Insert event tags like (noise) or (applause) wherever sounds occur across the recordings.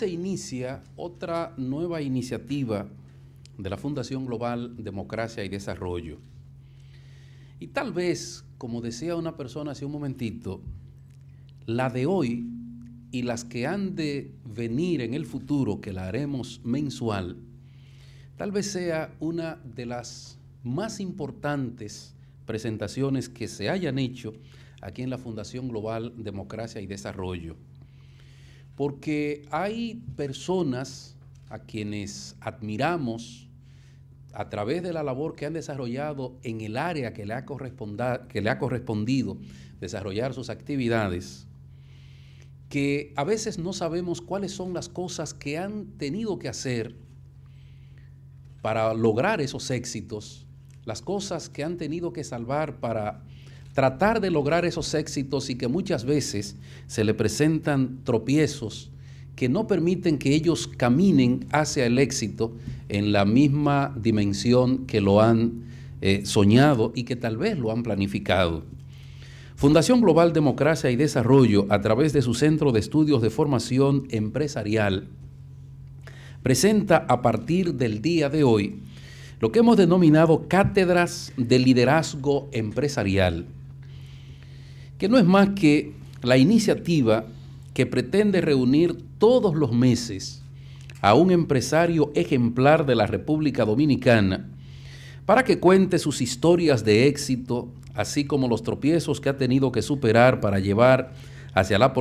se inicia otra nueva iniciativa de la Fundación Global Democracia y Desarrollo. Y tal vez, como decía una persona hace un momentito, la de hoy y las que han de venir en el futuro, que la haremos mensual, tal vez sea una de las más importantes presentaciones que se hayan hecho aquí en la Fundación Global Democracia y Desarrollo porque hay personas a quienes admiramos a través de la labor que han desarrollado en el área que le ha, correspondido desarrollar sus actividades, que a veces no sabemos cuáles son las cosas que han tenido que hacer para lograr esos éxitos, las cosas que han tenido que salvar para tratar de lograr esos éxitos y que muchas veces se le presentan tropiezos que no permiten que ellos caminen hacia el éxito en la misma dimensión que lo han eh, soñado y que tal vez lo han planificado. Fundación Global Democracia y Desarrollo, a través de su Centro de Estudios de Formación Empresarial, presenta a partir del día de hoy lo que hemos denominado cátedras de liderazgo empresarial que no es más que la iniciativa que pretende reunir todos los meses a un empresario ejemplar de la República Dominicana para que cuente sus historias de éxito, así como los tropiezos que ha tenido que superar para llevar hacia la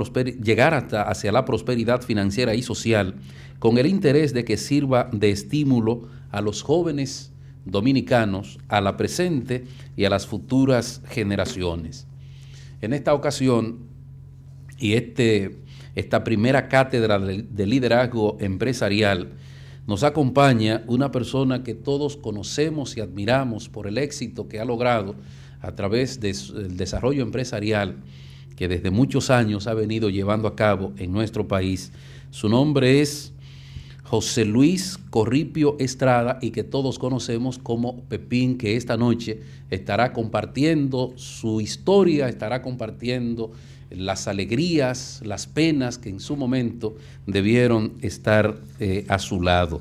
llegar hasta hacia la prosperidad financiera y social, con el interés de que sirva de estímulo a los jóvenes dominicanos, a la presente y a las futuras generaciones. En esta ocasión y este, esta primera cátedra de, liderazgo empresarial, nos acompaña una persona que todos conocemos y admiramos por el éxito que ha logrado a través del desarrollo empresarial que desde muchos años ha venido llevando a cabo en nuestro país. Su nombre es José Luis Corripio Estrada y que todos conocemos como Pepín, que esta noche estará compartiendo su historia, estará compartiendo las alegrías, las penas que en su momento debieron estar eh, a su lado.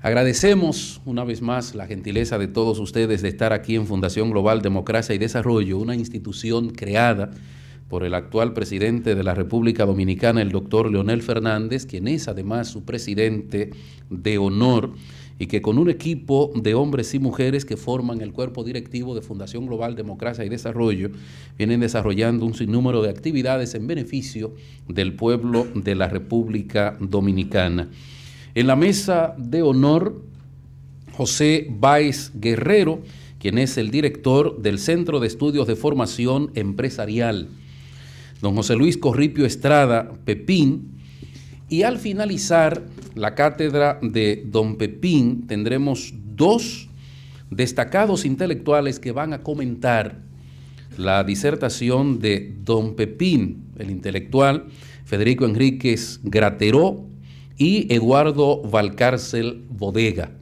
Agradecemos una vez más la gentileza de todos ustedes de estar aquí en Fundación Global Democracia y Desarrollo, una institución creada por el actual presidente de la República Dominicana, el doctor Leonel Fernández, quien es además su presidente de honor y que con un equipo de hombres y mujeres que forman el cuerpo directivo de Fundación Global Democracia y Desarrollo, vienen desarrollando un sinnúmero de actividades en beneficio del pueblo de la República Dominicana. En la mesa de honor, José Báez Guerrero, quien es el director del Centro de Estudios de Formación Empresarial don José Luis Corripio Estrada Pepín. Y al finalizar la cátedra de don Pepín tendremos dos destacados intelectuales que van a comentar la disertación de don Pepín, el intelectual Federico Enríquez Grateró y Eduardo Valcárcel Bodega.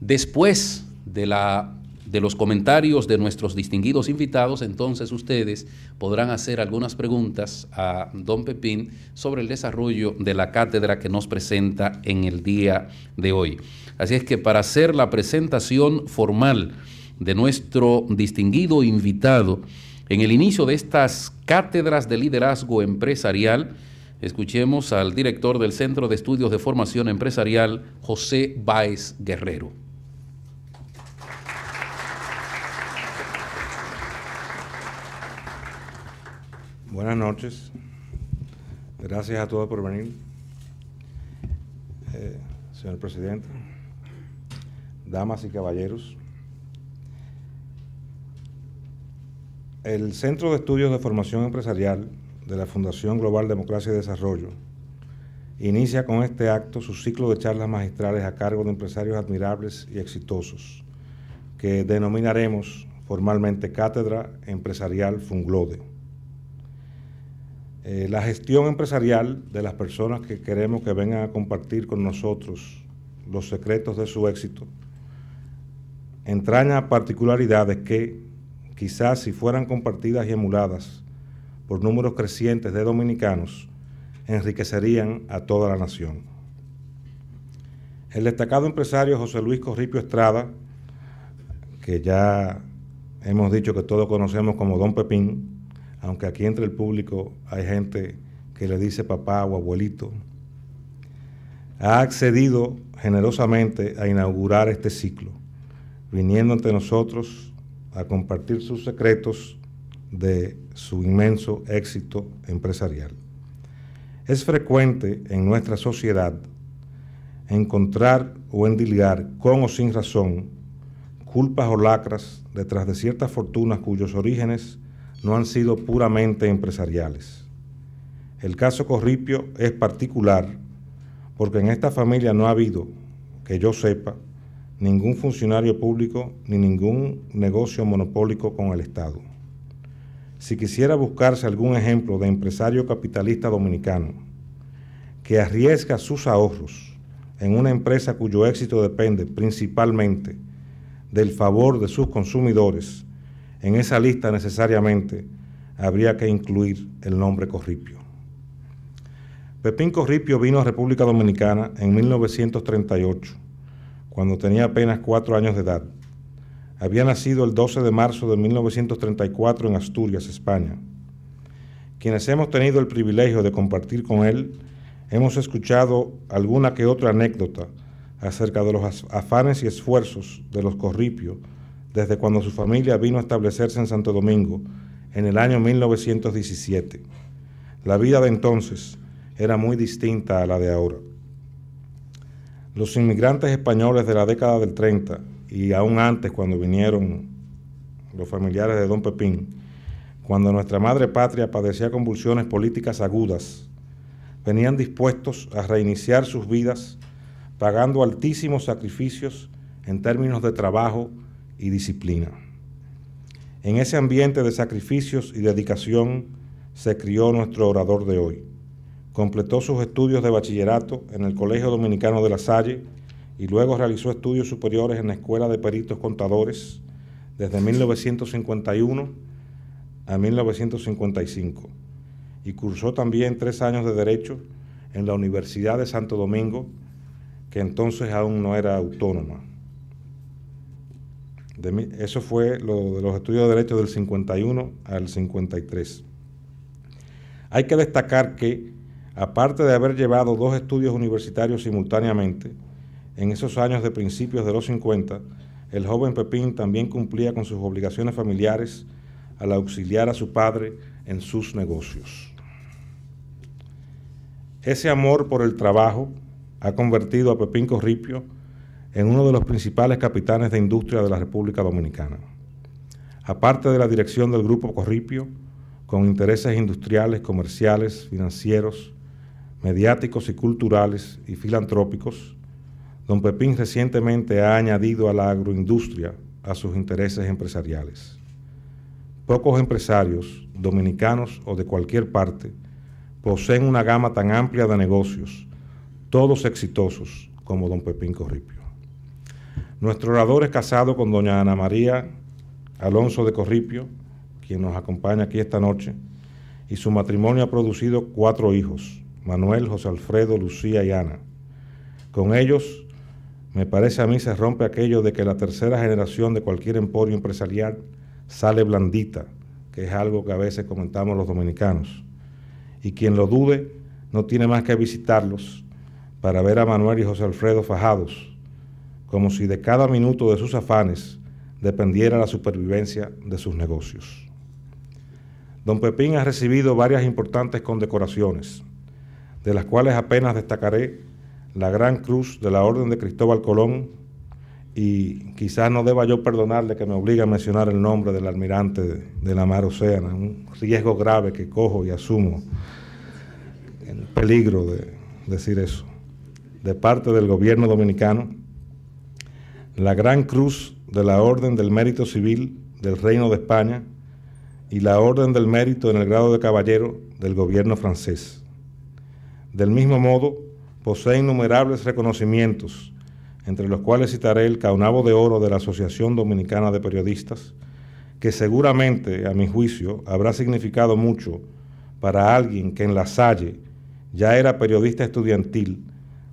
Después de la de los comentarios de nuestros distinguidos invitados, entonces ustedes podrán hacer algunas preguntas a don Pepín sobre el desarrollo de la cátedra que nos presenta en el día de hoy. Así es que para hacer la presentación formal de nuestro distinguido invitado, en el inicio de estas cátedras de liderazgo empresarial, escuchemos al director del Centro de Estudios de Formación Empresarial, José Báez Guerrero. Buenas noches. Gracias a todos por venir. Eh, señor presidente, damas y caballeros, el Centro de Estudios de Formación Empresarial de la Fundación Global Democracia y Desarrollo inicia con este acto su ciclo de charlas magistrales a cargo de empresarios admirables y exitosos, que denominaremos formalmente Cátedra Empresarial Funglode eh, la gestión empresarial de las personas que queremos que vengan a compartir con nosotros los secretos de su éxito entraña particularidades que, quizás si fueran compartidas y emuladas por números crecientes de dominicanos, enriquecerían a toda la nación. El destacado empresario José Luis Corripio Estrada, que ya hemos dicho que todos conocemos como Don Pepín, aunque aquí entre el público hay gente que le dice papá o abuelito, ha accedido generosamente a inaugurar este ciclo, viniendo ante nosotros a compartir sus secretos de su inmenso éxito empresarial. Es frecuente en nuestra sociedad encontrar o endilgar con o sin razón culpas o lacras detrás de ciertas fortunas cuyos orígenes no han sido puramente empresariales. El caso Corripio es particular porque en esta familia no ha habido, que yo sepa, ningún funcionario público ni ningún negocio monopólico con el Estado. Si quisiera buscarse algún ejemplo de empresario capitalista dominicano que arriesga sus ahorros en una empresa cuyo éxito depende principalmente del favor de sus consumidores, en esa lista necesariamente habría que incluir el nombre Corripio. Pepín Corripio vino a República Dominicana en 1938, cuando tenía apenas cuatro años de edad. Había nacido el 12 de marzo de 1934 en Asturias, España. Quienes hemos tenido el privilegio de compartir con él, hemos escuchado alguna que otra anécdota acerca de los afanes y esfuerzos de los Corripio desde cuando su familia vino a establecerse en Santo Domingo en el año 1917. La vida de entonces era muy distinta a la de ahora. Los inmigrantes españoles de la década del 30 y aún antes cuando vinieron los familiares de Don Pepín, cuando nuestra madre patria padecía convulsiones políticas agudas, venían dispuestos a reiniciar sus vidas pagando altísimos sacrificios en términos de trabajo, disciplina. En ese ambiente de sacrificios y dedicación se crió nuestro orador de hoy. Completó sus estudios de bachillerato en el Colegio Dominicano de La Salle y luego realizó estudios superiores en la Escuela de Peritos Contadores desde 1951 a 1955 y cursó también tres años de Derecho en la Universidad de Santo Domingo, que entonces aún no era autónoma eso fue lo de los estudios de Derecho del 51 al 53. Hay que destacar que, aparte de haber llevado dos estudios universitarios simultáneamente, en esos años de principios de los 50, el joven Pepín también cumplía con sus obligaciones familiares al auxiliar a su padre en sus negocios. Ese amor por el trabajo ha convertido a Pepín Corripio en uno de los principales capitanes de industria de la República Dominicana. Aparte de la dirección del Grupo Corripio, con intereses industriales, comerciales, financieros, mediáticos y culturales y filantrópicos, don Pepín recientemente ha añadido a la agroindustria a sus intereses empresariales. Pocos empresarios, dominicanos o de cualquier parte, poseen una gama tan amplia de negocios, todos exitosos como don Pepín Corripio. Nuestro orador es casado con doña Ana María Alonso de Corripio, quien nos acompaña aquí esta noche, y su matrimonio ha producido cuatro hijos, Manuel, José Alfredo, Lucía y Ana. Con ellos, me parece a mí, se rompe aquello de que la tercera generación de cualquier emporio empresarial sale blandita, que es algo que a veces comentamos los dominicanos. Y quien lo dude, no tiene más que visitarlos para ver a Manuel y José Alfredo fajados como si de cada minuto de sus afanes dependiera la supervivencia de sus negocios. Don Pepín ha recibido varias importantes condecoraciones, de las cuales apenas destacaré la Gran Cruz de la Orden de Cristóbal Colón y quizás no deba yo perdonarle que me obligue a mencionar el nombre del almirante de, la mar Océana, un riesgo grave que cojo y asumo, el peligro de decir eso, de parte del gobierno dominicano la Gran Cruz de la Orden del Mérito Civil del Reino de España y la Orden del Mérito en el grado de caballero del gobierno francés. Del mismo modo, posee innumerables reconocimientos, entre los cuales citaré el Caunabo de Oro de la Asociación Dominicana de Periodistas, que seguramente, a mi juicio, habrá significado mucho para alguien que en La Salle ya era periodista estudiantil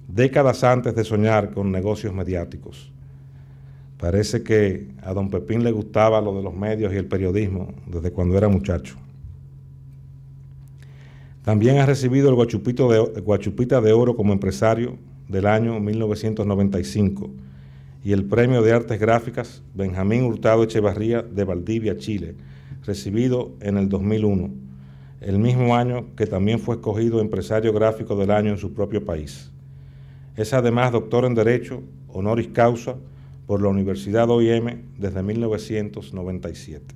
décadas antes de soñar con negocios mediáticos. Parece que a don Pepín le gustaba lo de los medios y el periodismo desde cuando era muchacho. También ha recibido el, guachupito de, Guachupita de Oro como empresario del año 1995 y el Premio de Artes Gráficas Benjamín Hurtado Echevarría de Valdivia, Chile, recibido en el 2001, el mismo año que también fue escogido empresario gráfico del año en su propio país. Es además doctor en Derecho, honoris causa, por la Universidad OIM desde 1997.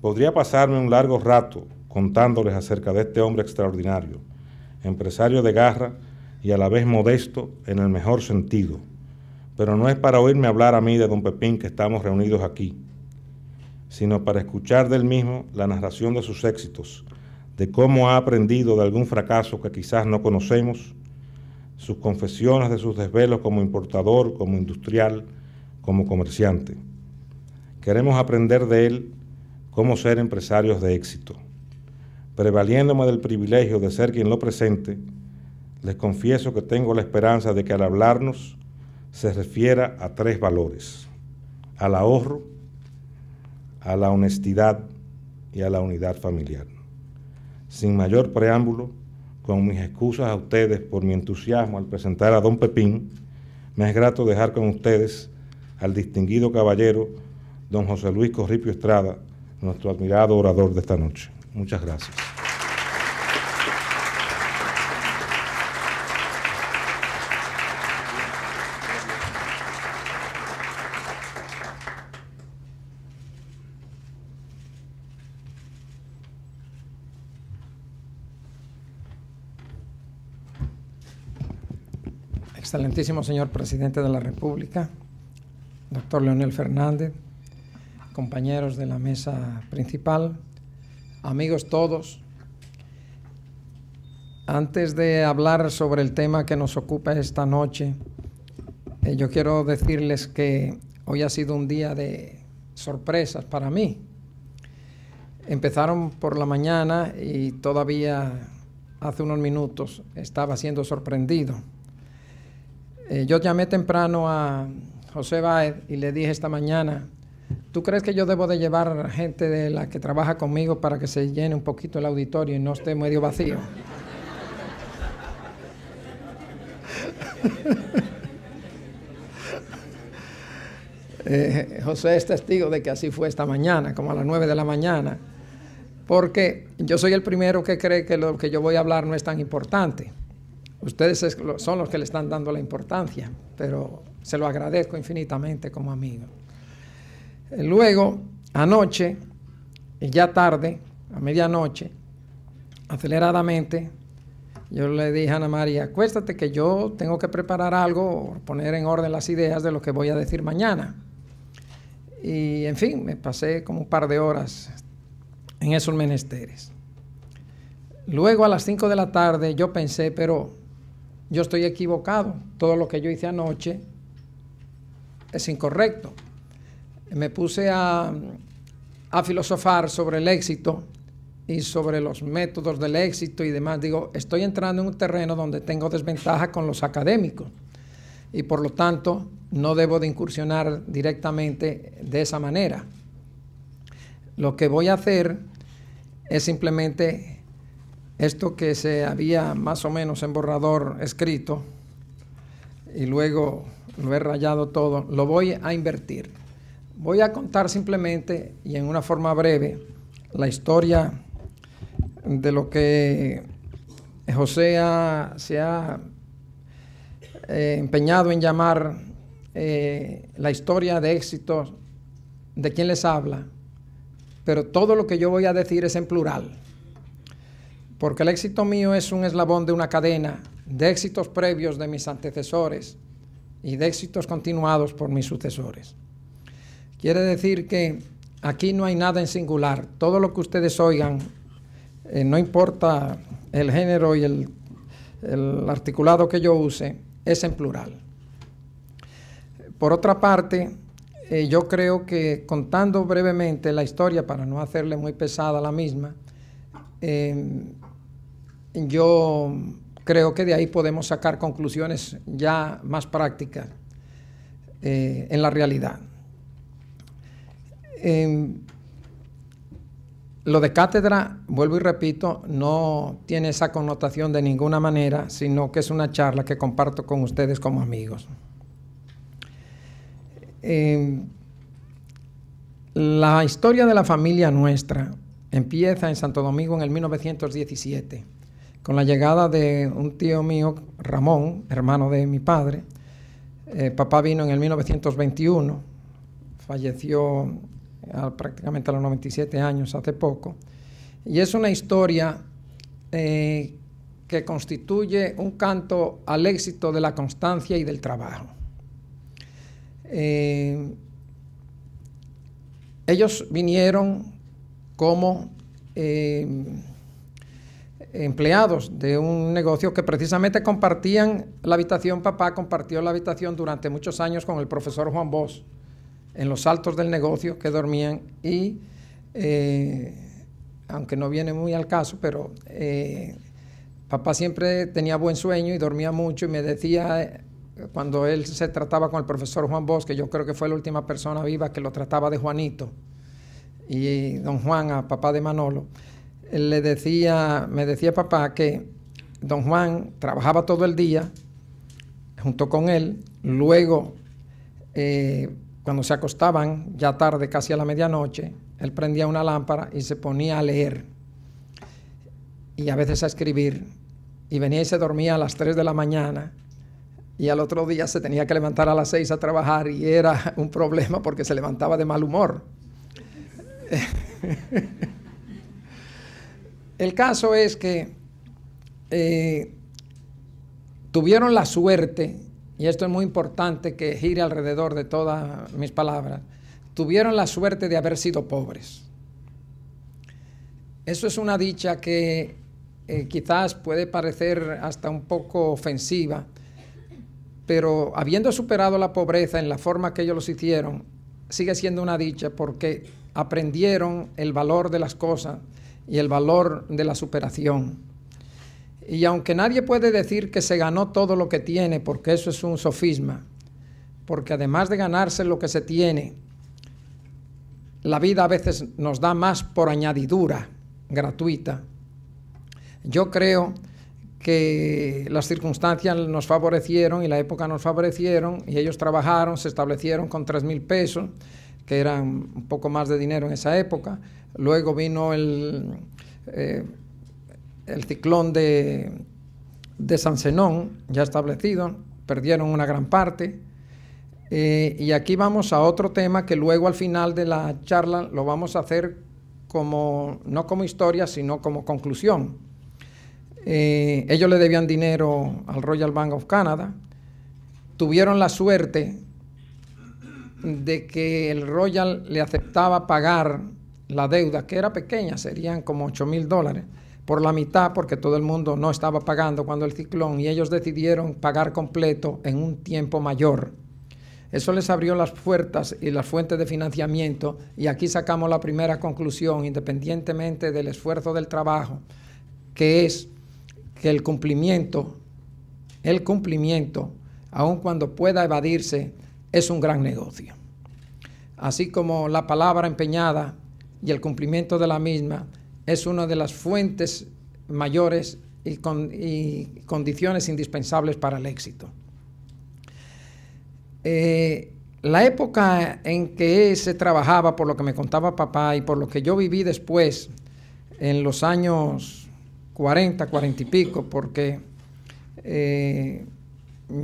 Podría pasarme un largo rato contándoles acerca de este hombre extraordinario, empresario de garra y a la vez modesto en el mejor sentido, pero no es para oírme hablar a mí de don Pepín que estamos reunidos aquí, sino para escuchar del mismo la narración de sus éxitos, de cómo ha aprendido de algún fracaso que quizás no conocemos, sus confesiones de sus desvelos como importador, como industrial, como comerciante. Queremos aprender de él cómo ser empresarios de éxito. Prevaliéndome del privilegio de ser quien lo presente, les confieso que tengo la esperanza de que al hablarnos se refiera a tres valores, al ahorro, a la honestidad y a la unidad familiar. Sin mayor preámbulo, con mis excusas a ustedes por mi entusiasmo al presentar a don Pepín, me es grato dejar con ustedes al distinguido caballero don José Luis Corripio Estrada, nuestro admirado orador de esta noche. Muchas gracias. excelentísimo señor presidente de la República, doctor Leonel Fernández, compañeros de la mesa principal, amigos todos. Antes de hablar sobre el tema que nos ocupa esta noche, eh, yo quiero decirles que hoy ha sido un día de sorpresas para mí. Empezaron por la mañana y todavía hace unos minutos estaba siendo sorprendido eh, yo llamé temprano a José Báez y le dije esta mañana, ¿tú crees que yo debo de llevar gente de la que trabaja conmigo para que se llene un poquito el auditorio y no esté medio vacío? (laughs) Eh, José es testigo de que así fue esta mañana, como a las nueve de la mañana, porque yo soy el primero que cree que lo que yo voy a hablar no es tan importante. Ustedes son los que le están dando la importancia, pero se lo agradezco infinitamente como amigo. Eh, luego, anoche, ya tarde, a medianoche, aceleradamente, yo le dije a Ana María, acuéstate que yo tengo que preparar algo, poner en orden las ideas de lo que voy a decir mañana. Y en fin, me pasé como un par de horas en esos menesteres. Luego a las 5 de la tarde yo pensé, pero yo estoy equivocado, todo lo que yo hice anoche es incorrecto. Me puse a, filosofar sobre el éxito y sobre los métodos del éxito y demás. Digo, estoy entrando en un terreno donde tengo desventaja con los académicos y por lo tanto no debo de incursionar directamente de esa manera. Lo que voy a hacer es simplemente esto que se había más o menos en borrador escrito y luego lo he rayado todo, lo voy a invertir. Voy a contar simplemente y en una forma breve la historia de lo que José se ha eh, empeñado en llamar eh, la historia de éxito de quien les habla, pero todo lo que yo voy a decir es en plural porque el éxito mío es un eslabón de una cadena de éxitos previos de mis antecesores y de éxitos continuados por mis sucesores. Quiere decir que aquí no hay nada en singular. Todo lo que ustedes oigan, eh, no importa el género y el, articulado que yo use, es en plural. Por otra parte, eh, yo creo que contando brevemente la historia, para no hacerle muy pesada la misma, eh, yo creo que de ahí podemos sacar conclusiones ya más prácticas eh, en la realidad. Em, lo de cátedra, vuelvo y repito, no tiene esa connotación de ninguna manera, sino que es una charla que comparto con ustedes como amigos. Em, la historia de la familia nuestra empieza en Santo Domingo en el 1917 con la llegada de un tío mío, Ramón, hermano de mi padre. Eh, papá vino en el 1921, falleció prácticamente a los 97 años, hace poco. Y es una historia eh, que constituye un canto al éxito de la constancia y del trabajo. Eh, ellos vinieron como empleados de un negocio que precisamente compartían la habitación, papá compartió la habitación durante muchos años con el profesor Juan Bosch, en los altos del negocio que dormían y, eh, aunque no viene muy al caso, pero eh, papá siempre tenía buen sueño y dormía mucho y me decía eh, cuando él se trataba con el profesor Juan Bosch, que yo creo que fue la última persona viva que lo trataba de Juanito, y don Juan a papá de Manolo, le decía, me decía papá que don Juan trabajaba todo el día junto con él, luego eh, cuando se acostaban, ya tarde, casi a la medianoche, él prendía una lámpara y se ponía a leer y a veces a escribir y venía y se dormía a las 3 de la mañana y al otro día se tenía que levantar a las 6 a trabajar y era un problema porque se levantaba de mal humor. (laughs) El caso es que eh, tuvieron la suerte, y esto es muy importante que gire alrededor de todas mis palabras, tuvieron la suerte de haber sido pobres. Eso es una dicha que eh, quizás puede parecer hasta un poco ofensiva, pero habiendo superado la pobreza en la forma que ellos los hicieron, sigue siendo una dicha porque aprendieron el valor de las cosas y el valor de la superación. Y aunque nadie puede decir que se ganó todo lo que tiene, porque eso es un sofisma, porque además de ganarse lo que se tiene, la vida a veces nos da más por añadidura gratuita. Yo creo que las circunstancias nos favorecieron y la época nos favorecieron y ellos trabajaron, se establecieron con tres mil pesos que eran un poco más de dinero en esa época. Luego vino el, eh, el ciclón de, de, San Senón, ya establecido, perdieron una gran parte. Eh, y aquí vamos a otro tema que luego al final de la charla lo vamos a hacer como, no como historia, sino como conclusión. Eh, ellos le debían dinero al Royal Bank of Canada, tuvieron la suerte de que el Royal le aceptaba pagar la deuda, que era pequeña, serían como 8 mil dólares, por la mitad, porque todo el mundo no estaba pagando cuando el ciclón, y ellos decidieron pagar completo en un tiempo mayor. Eso les abrió las puertas y las fuentes de financiamiento, y aquí sacamos la primera conclusión, independientemente del esfuerzo del trabajo, que es que el cumplimiento, el cumplimiento, aun cuando pueda evadirse, es un gran negocio. Así como la palabra empeñada y el cumplimiento de la misma es una de las fuentes mayores y, condiciones indispensables para el éxito. Eh, la época en que se trabajaba, por lo que me contaba papá y por lo que yo viví después, en los años 40, 40 y pico, porque eh,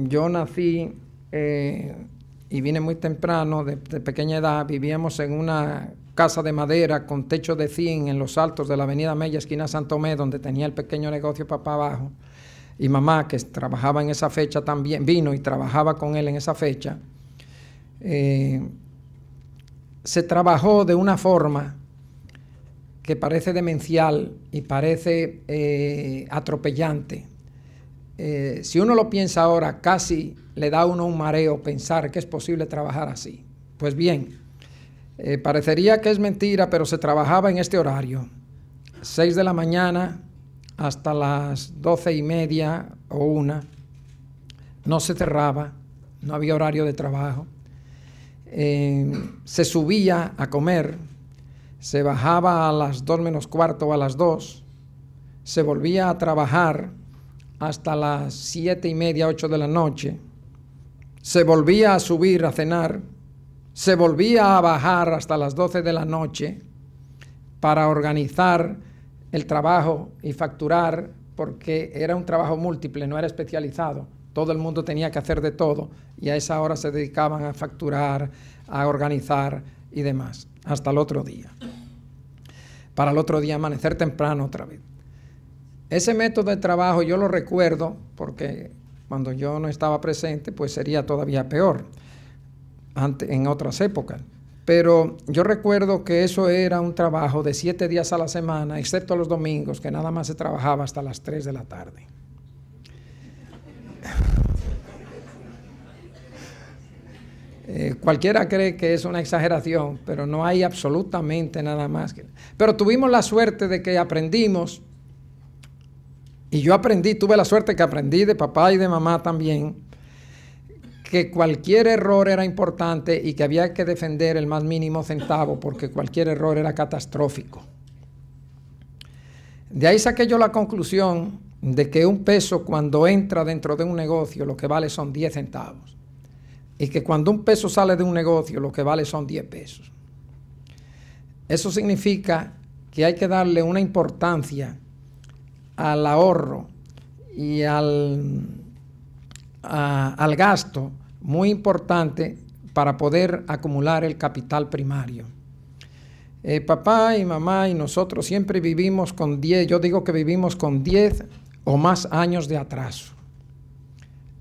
yo nací eh, y vine muy temprano, de, pequeña edad, vivíamos en una casa de madera con techo de zinc en los altos de la avenida Mella, esquina Tomé, donde tenía el pequeño negocio papá abajo. Y mamá, que trabajaba en esa fecha también, vino y trabajaba con él en esa fecha. Eh, se trabajó de una forma que parece demencial y parece eh, atropellante eh, si uno lo piensa ahora, casi le da uno un mareo pensar que es posible trabajar así. Pues bien, eh, parecería que es mentira, pero se trabajaba en este horario, 6 de la mañana hasta las doce y media o una. No se cerraba, no había horario de trabajo. Eh, se subía a comer, se bajaba a las dos menos cuarto o a las dos. se volvía a trabajar hasta las siete y media, ocho de la noche. Se volvía a subir a cenar, se volvía a bajar hasta las doce de la noche para organizar el trabajo y facturar, porque era un trabajo múltiple, no era especializado. Todo el mundo tenía que hacer de todo y a esa hora se dedicaban a facturar, a organizar y demás, hasta el otro día. Para el otro día amanecer temprano otra vez. Ese método de trabajo yo lo recuerdo porque cuando yo no estaba presente, pues sería todavía peor en otras épocas. Pero yo recuerdo que eso era un trabajo de siete días a la semana, excepto los domingos, que nada más se trabajaba hasta las tres de la tarde. Eh, cualquiera cree que es una exageración, pero no hay absolutamente nada más. Que... Pero tuvimos la suerte de que aprendimos y yo aprendí, tuve la suerte que aprendí de papá y de mamá también, que cualquier error era importante y que había que defender el más mínimo centavo porque cualquier error era catastrófico. De ahí saqué yo la conclusión de que un peso cuando entra dentro de un negocio lo que vale son 10 centavos y que cuando un peso sale de un negocio lo que vale son 10 pesos. Eso significa que hay que darle una importancia al ahorro y al, al gasto muy importante para poder acumular el capital primario. Eh, papá y mamá y nosotros siempre vivimos con 10, yo digo que vivimos con 10 o más años de atraso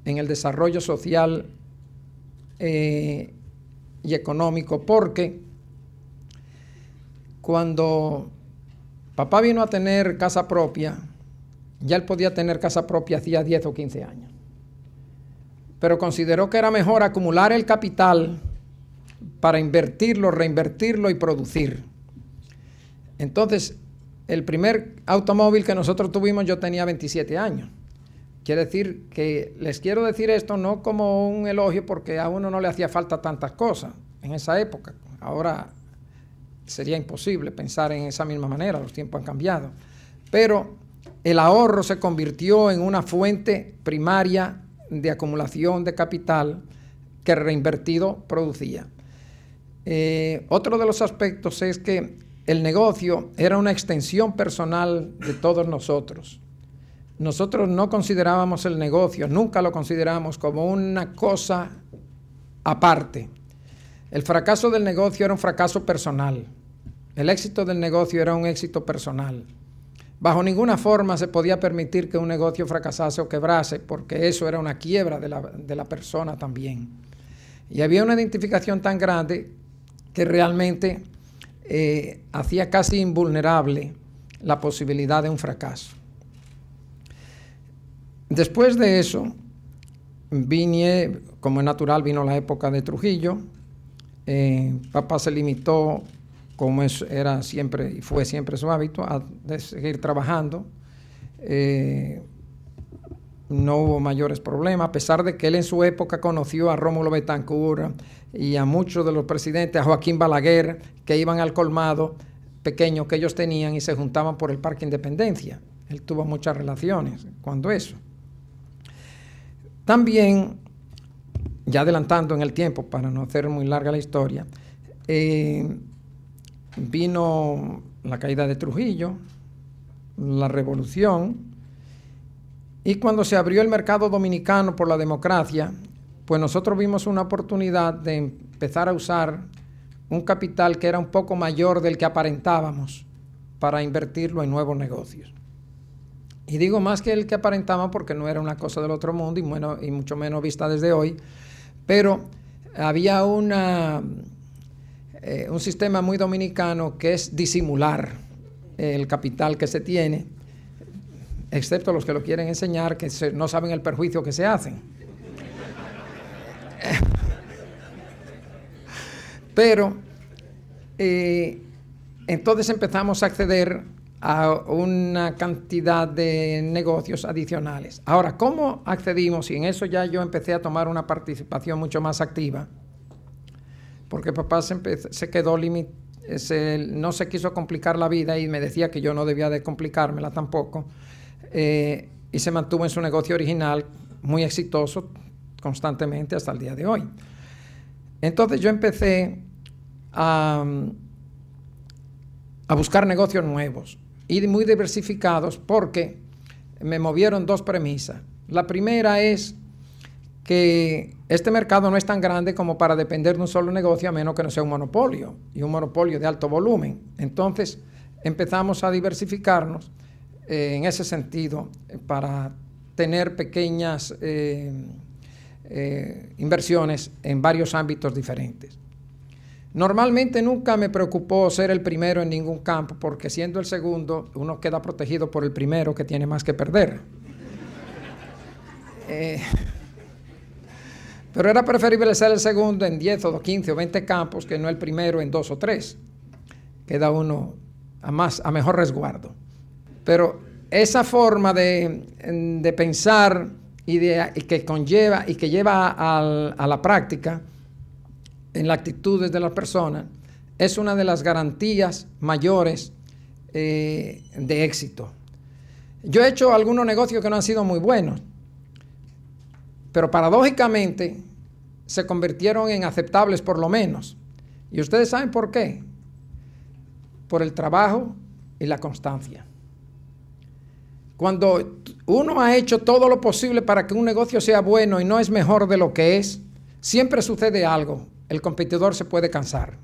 en el desarrollo social eh, y económico, porque cuando papá vino a tener casa propia, ya él podía tener casa propia hacía 10 o 15 años. Pero consideró que era mejor acumular el capital para invertirlo, reinvertirlo y producir. Entonces, el primer automóvil que nosotros tuvimos yo tenía 27 años. Quiere decir que les quiero decir esto no como un elogio porque a uno no le hacía falta tantas cosas en esa época. Ahora sería imposible pensar en esa misma manera, los tiempos han cambiado. Pero el ahorro se convirtió en una fuente primaria de acumulación de capital que reinvertido producía. Eh, otro de los aspectos es que el negocio era una extensión personal de todos nosotros. Nosotros no considerábamos el negocio, nunca lo consideramos como una cosa aparte. El fracaso del negocio era un fracaso personal. El éxito del negocio era un éxito personal. Bajo ninguna forma se podía permitir que un negocio fracasase o quebrase, porque eso era una quiebra de la, persona también. Y había una identificación tan grande que realmente eh, hacía casi invulnerable la posibilidad de un fracaso. Después de eso, vine, como es natural, vino la época de Trujillo. Eh, papá se limitó como era siempre y fue siempre su hábito, a, de seguir trabajando. Eh, no hubo mayores problemas, a pesar de que él en su época conoció a Rómulo Betancourt y a muchos de los presidentes, a Joaquín Balaguer, que iban al colmado pequeño que ellos tenían y se juntaban por el Parque Independencia. Él tuvo muchas relaciones cuando eso. También, ya adelantando en el tiempo para no hacer muy larga la historia, eh, vino la caída de Trujillo, la revolución, y cuando se abrió el mercado dominicano por la democracia, pues nosotros vimos una oportunidad de empezar a usar un capital que era un poco mayor del que aparentábamos para invertirlo en nuevos negocios. Y digo más que el que aparentaba porque no era una cosa del otro mundo y, bueno, y mucho menos vista desde hoy, pero había una eh, un sistema muy dominicano que es disimular el capital que se tiene, excepto los que lo quieren enseñar, que no saben el perjuicio que se hacen. Pero eh, entonces empezamos a acceder a una cantidad de negocios adicionales. Ahora, ¿cómo accedimos? Y en eso ya yo empecé a tomar una participación mucho más activa porque papá se, quedó limitado no se quiso complicar la vida y me decía que yo no debía de complicármela tampoco. Eh, y se mantuvo en su negocio original, muy exitoso constantemente hasta el día de hoy. Entonces yo empecé a buscar negocios nuevos y muy diversificados porque me movieron dos premisas. La primera es que este mercado no es tan grande como para depender de un solo negocio a menos que no sea un monopolio y un monopolio de alto volumen. Entonces empezamos a diversificarnos eh, en ese sentido para tener pequeñas eh, eh, inversiones en varios ámbitos diferentes. Normalmente nunca me preocupó ser el primero en ningún campo porque siendo el segundo uno queda protegido por el primero que tiene más que perder. (laughs) Pero era preferible ser el segundo en 10 o 15 o 20 campos que no el primero en dos o tres. Queda uno a, más, a mejor resguardo. Pero esa forma de, pensar y, de, que conlleva y que lleva a, la práctica en las actitudes de las personas es una de las garantías mayores eh, de éxito. Yo he hecho algunos negocios que no han sido muy buenos, pero paradójicamente se convirtieron en aceptables por lo menos. ¿Y ustedes saben por qué? Por el trabajo y la constancia. Cuando uno ha hecho todo lo posible para que un negocio sea bueno y no es mejor de lo que es, siempre sucede algo. El competidor se puede cansar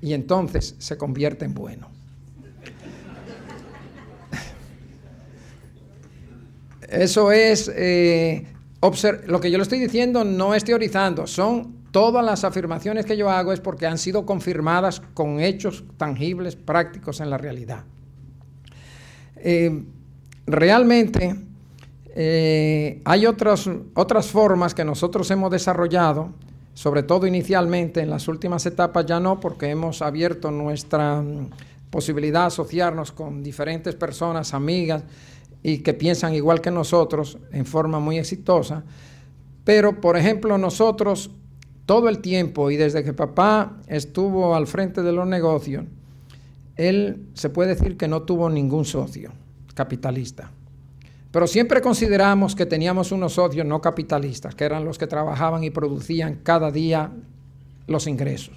y entonces se convierte en bueno. (laughs) Eso es eh, lo que yo le estoy diciendo no es teorizando, son todas las afirmaciones que yo hago es porque han sido confirmadas con hechos tangibles, prácticos en la realidad. Eh, realmente eh, hay otras formas que nosotros hemos desarrollado, sobre todo inicialmente, en las últimas etapas ya no, porque hemos abierto nuestra mm, posibilidad de asociarnos con diferentes personas, amigas, y que piensan igual que nosotros en forma muy exitosa. Pero, por ejemplo, nosotros todo el tiempo y desde que papá estuvo al frente de los negocios, él se puede decir que no tuvo ningún socio capitalista. Pero siempre consideramos que teníamos unos socios no capitalistas, que eran los que trabajaban y producían cada día los ingresos.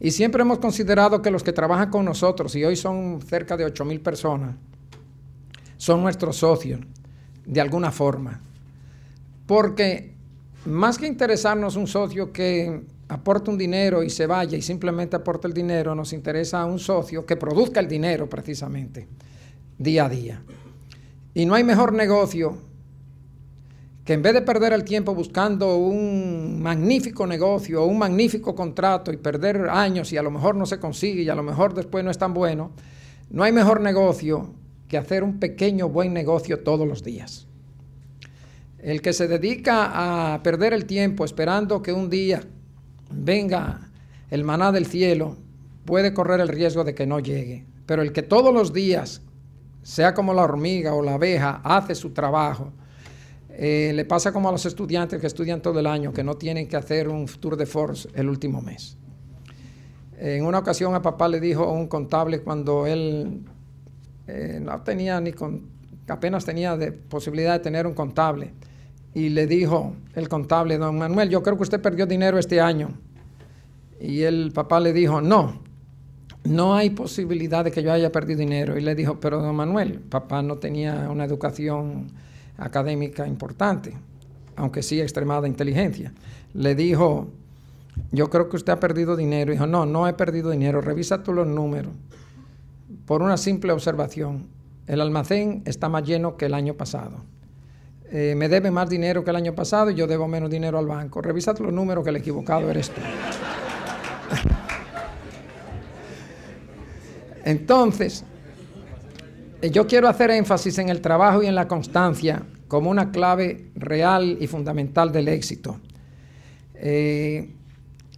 Y siempre hemos considerado que los que trabajan con nosotros, y hoy son cerca de 8.000 mil personas, son nuestros socios, de alguna forma. Porque más que interesarnos un socio que aporte un dinero y se vaya y simplemente aporte el dinero, nos interesa un socio que produzca el dinero precisamente día a día. Y no hay mejor negocio que en vez de perder el tiempo buscando un magnífico negocio o un magnífico contrato y perder años y a lo mejor no se consigue y a lo mejor después no es tan bueno, no hay mejor negocio que hacer un pequeño buen negocio todos los días. El que se dedica a perder el tiempo esperando que un día venga el maná del cielo puede correr el riesgo de que no llegue. Pero el que todos los días, sea como la hormiga o la abeja, hace su trabajo, eh, le pasa como a los estudiantes que estudian todo el año, que no tienen que hacer un tour de force el último mes. En una ocasión a papá le dijo a un contable cuando él eh, no tenía ni con, apenas tenía de posibilidad de tener un contable. Y le dijo el contable, don Manuel, yo creo que usted perdió dinero este año. Y el papá le dijo, no, no hay posibilidad de que yo haya perdido dinero. Y le dijo, pero don Manuel, papá no tenía una educación académica importante, aunque sí extremada inteligencia. Le dijo, yo creo que usted ha perdido dinero. Y dijo, no, no he perdido dinero, revisa tú los números por una simple observación. El almacén está más lleno que el año pasado. Eh, me debe más dinero que el año pasado y yo debo menos dinero al banco. Revisad los números que el equivocado eres tú. Entonces, eh, yo quiero hacer énfasis en el trabajo y en la constancia como una clave real y fundamental del éxito. Eh,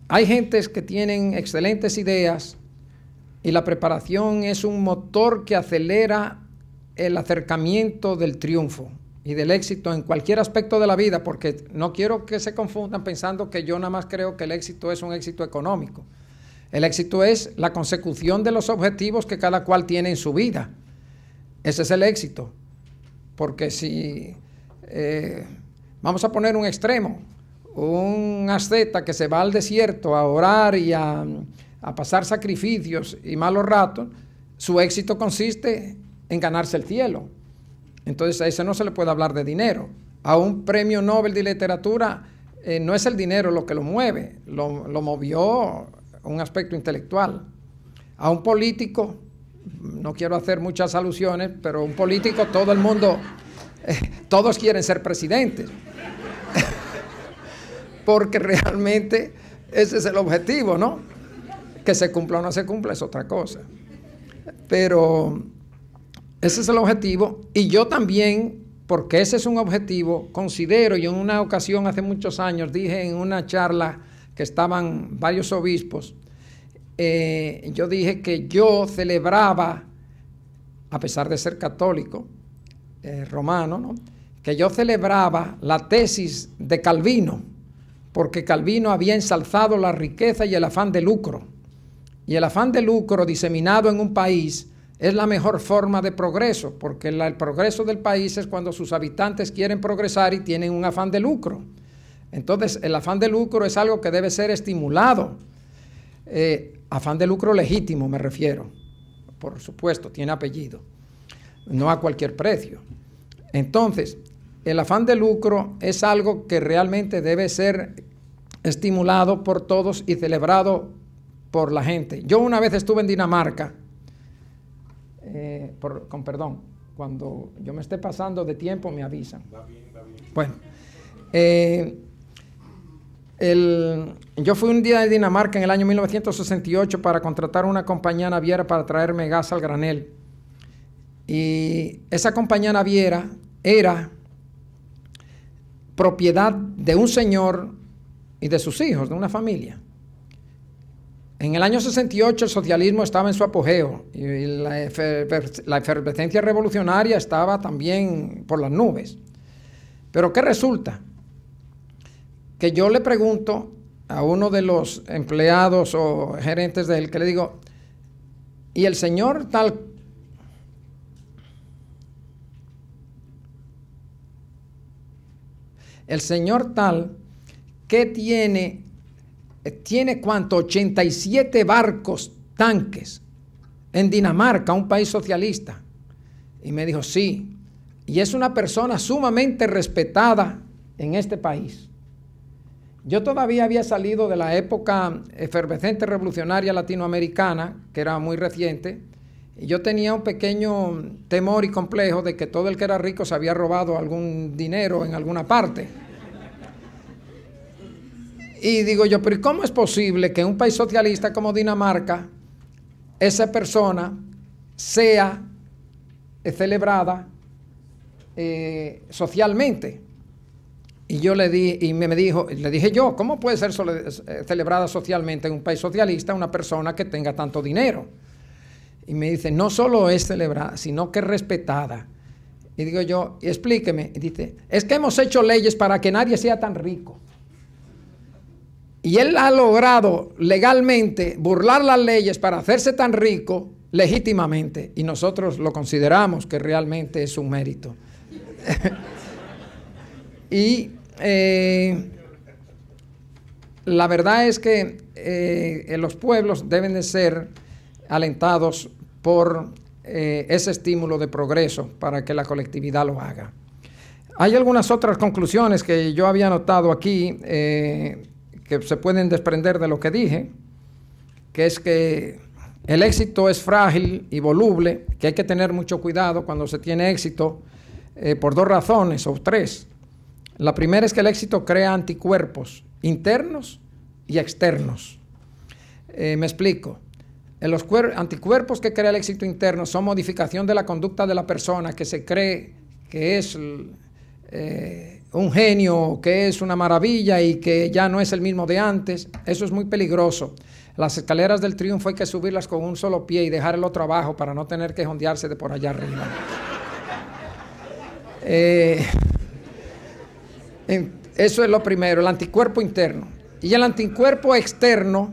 hay gentes que tienen excelentes ideas, y la preparación es un motor que acelera el acercamiento del triunfo y del éxito en cualquier aspecto de la vida, porque no quiero que se confundan pensando que yo nada más creo que el éxito es un éxito económico. El éxito es la consecución de los objetivos que cada cual tiene en su vida. Ese es el éxito. Porque si, eh, vamos a poner un extremo, un asceta que se va al desierto a orar y a a pasar sacrificios y malos ratos, su éxito consiste en ganarse el cielo. Entonces a ese no se le puede hablar de dinero. A un premio Nobel de literatura eh, no es el dinero lo que lo mueve, lo, movió un aspecto intelectual. A un político, no quiero hacer muchas alusiones, pero un político todo el mundo, eh, todos quieren ser presidentes, (laughs) porque realmente ese es el objetivo, ¿no? Que se cumpla o no se cumpla es otra cosa. Pero ese es el objetivo y yo también, porque ese es un objetivo, considero, y en una ocasión hace muchos años dije en una charla que estaban varios obispos, eh, yo dije que yo celebraba, a pesar de ser católico, eh, romano, que yo celebraba la tesis de Calvino, porque Calvino había ensalzado la riqueza y el afán de lucro. Y el afán de lucro diseminado en un país es la mejor forma de progreso, porque el progreso del país es cuando sus habitantes quieren progresar y tienen un afán de lucro. Entonces, el afán de lucro es algo que debe ser estimulado. Eh, afán de lucro legítimo, me refiero. Por supuesto, tiene apellido. No a cualquier precio. Entonces, el afán de lucro es algo que realmente debe ser estimulado por todos y celebrado por la gente. Yo una vez estuve en Dinamarca, eh, con perdón, cuando yo me esté pasando de tiempo me avisan. Bueno, eh, yo fui un día a Dinamarca en el año 1968 para contratar una compañía naviera para traerme gas al granel. Y esa compañía naviera era propiedad de un señor y de sus hijos, de una familia. En el año 68 el socialismo estaba en su apogeo y la, efervescencia revolucionaria estaba también por las nubes. Pero ¿qué resulta? Que yo le pregunto a uno de los empleados o gerentes del que le digo, y el señor tal... El señor tal, ¿qué tiene eh, tiene cuánto, 87 barcos, tanques, en Dinamarca, un país socialista. Y me dijo, sí, y es una persona sumamente respetada en este país. Yo todavía había salido de la época efervescente revolucionaria latinoamericana, que era muy reciente, y yo tenía un pequeño temor y complejo de que todo el que era rico se había robado algún dinero en alguna parte. Y digo yo, pero ¿cómo es posible que en un país socialista como Dinamarca, esa persona sea eh, celebrada eh, socialmente? Y yo le di, y me dijo, le dije yo, ¿cómo puede ser eh, celebrada socialmente en un país socialista una persona que tenga tanto dinero? Y me dice, no solo es celebrada, sino que es respetada. Y digo yo, explíqueme. Y dice, es que hemos hecho leyes para que nadie sea tan rico y él ha logrado legalmente burlar las leyes para hacerse tan rico legítimamente y nosotros lo consideramos que realmente es un mérito. (laughs) y eh, la verdad es que eh, los pueblos deben de ser alentados por eh, ese estímulo de progreso para que la colectividad lo haga. Hay algunas otras conclusiones que yo había notado aquí que se pueden desprender de lo que dije, que es que el éxito es frágil y voluble, que hay que tener mucho cuidado cuando se tiene éxito eh, por dos razones o tres. La primera es que el éxito crea anticuerpos internos y externos. Eh, me explico. En los anticuerpos que crea el éxito interno son modificación de la conducta de la persona que se cree que es eh, un genio, que es una maravilla y que ya no es el mismo de antes, eso es muy peligroso. Las escaleras del triunfo hay que subirlas con un solo pie y dejar el otro abajo para no tener que jondearse de por allá arriba. (laughs) Eh, eso es lo primero, el anticuerpo interno. Y el anticuerpo externo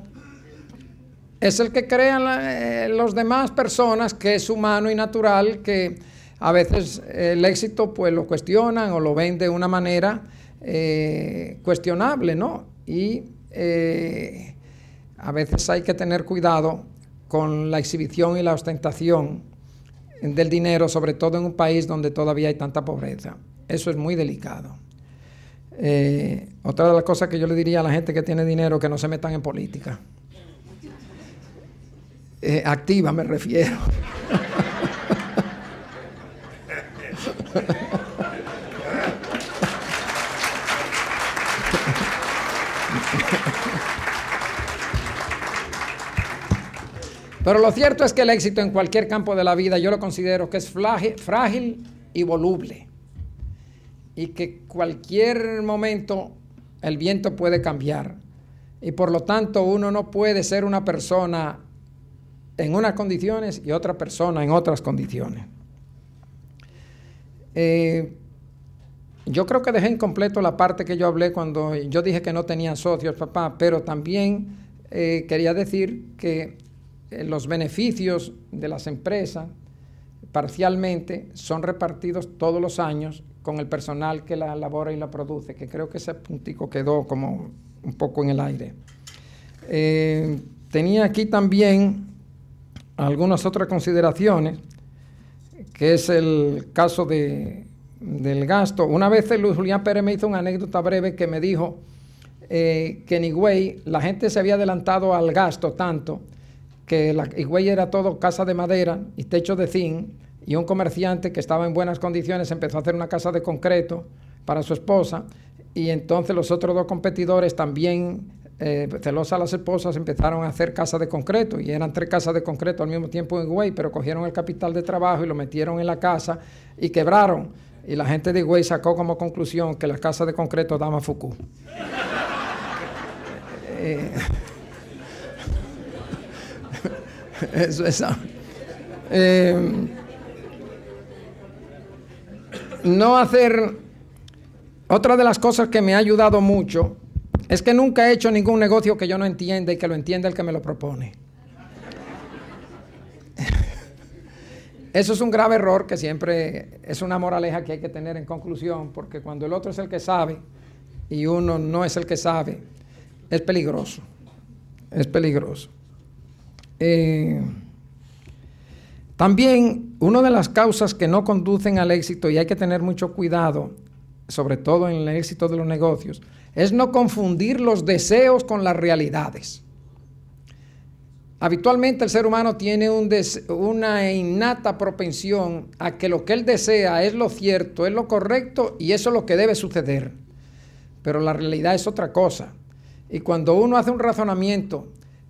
es el que crean las eh, los demás personas que es humano y natural, que a veces eh, el éxito pues lo cuestionan o lo ven de una manera eh, cuestionable, ¿no? Y eh, a veces hay que tener cuidado con la exhibición y la ostentación del dinero, sobre todo en un país donde todavía hay tanta pobreza. Eso es muy delicado. otra de las cosas que yo le diría a la gente que tiene dinero, que no se metan en política. activa me refiero. (laughs) Pero lo cierto es que el éxito en cualquier campo de la vida yo lo considero que es frágil y voluble. Y que cualquier momento el viento puede cambiar. Y por lo tanto uno no puede ser una persona en unas condiciones y otra persona en otras condiciones. Eh, yo creo que dejé incompleto la parte que yo hablé cuando yo dije que no tenía socios, papá, pero también eh, quería decir que eh, los beneficios de las empresas parcialmente son repartidos todos los años con el personal que la labora y la produce, que creo que ese puntico quedó como un poco en el aire. tenía aquí también algunas otras consideraciones que es el caso de, del gasto. Una vez Luis Julián Pérez me hizo una anécdota breve que me dijo eh, que en Higüey la gente se había adelantado al gasto tanto que la, Higüey era todo casa de madera y techo de zinc y un comerciante que estaba en buenas condiciones empezó a hacer una casa de concreto para su esposa y entonces los otros dos competidores también eh, celosa las esposas empezaron a hacer casas de concreto y eran tres casas de concreto al mismo tiempo en Güey, pero cogieron el capital de trabajo y lo metieron en la casa y quebraron. Y la gente de Güey sacó como conclusión que las casas de concreto daban Foucault. (laughs) Eh, (laughs) eso es. Eh, no hacer. Otra de las cosas que me ha ayudado mucho es que nunca he hecho ningún negocio que yo no entienda y que lo entienda el que me lo propone. Eso es un grave error que siempre es una moraleja que hay que tener en conclusión, porque cuando el otro es el que sabe y uno no es el que sabe, es peligroso. Es peligroso. Eh, también una de las causas que no conducen al éxito, y hay que tener mucho cuidado, sobre todo en el éxito de los negocios, es no confundir los deseos con las realidades. Habitualmente el ser humano tiene una innata propensión a que lo que él desea es lo cierto, es lo correcto y eso es lo que debe suceder. Pero la realidad es otra cosa. Y cuando uno hace un razonamiento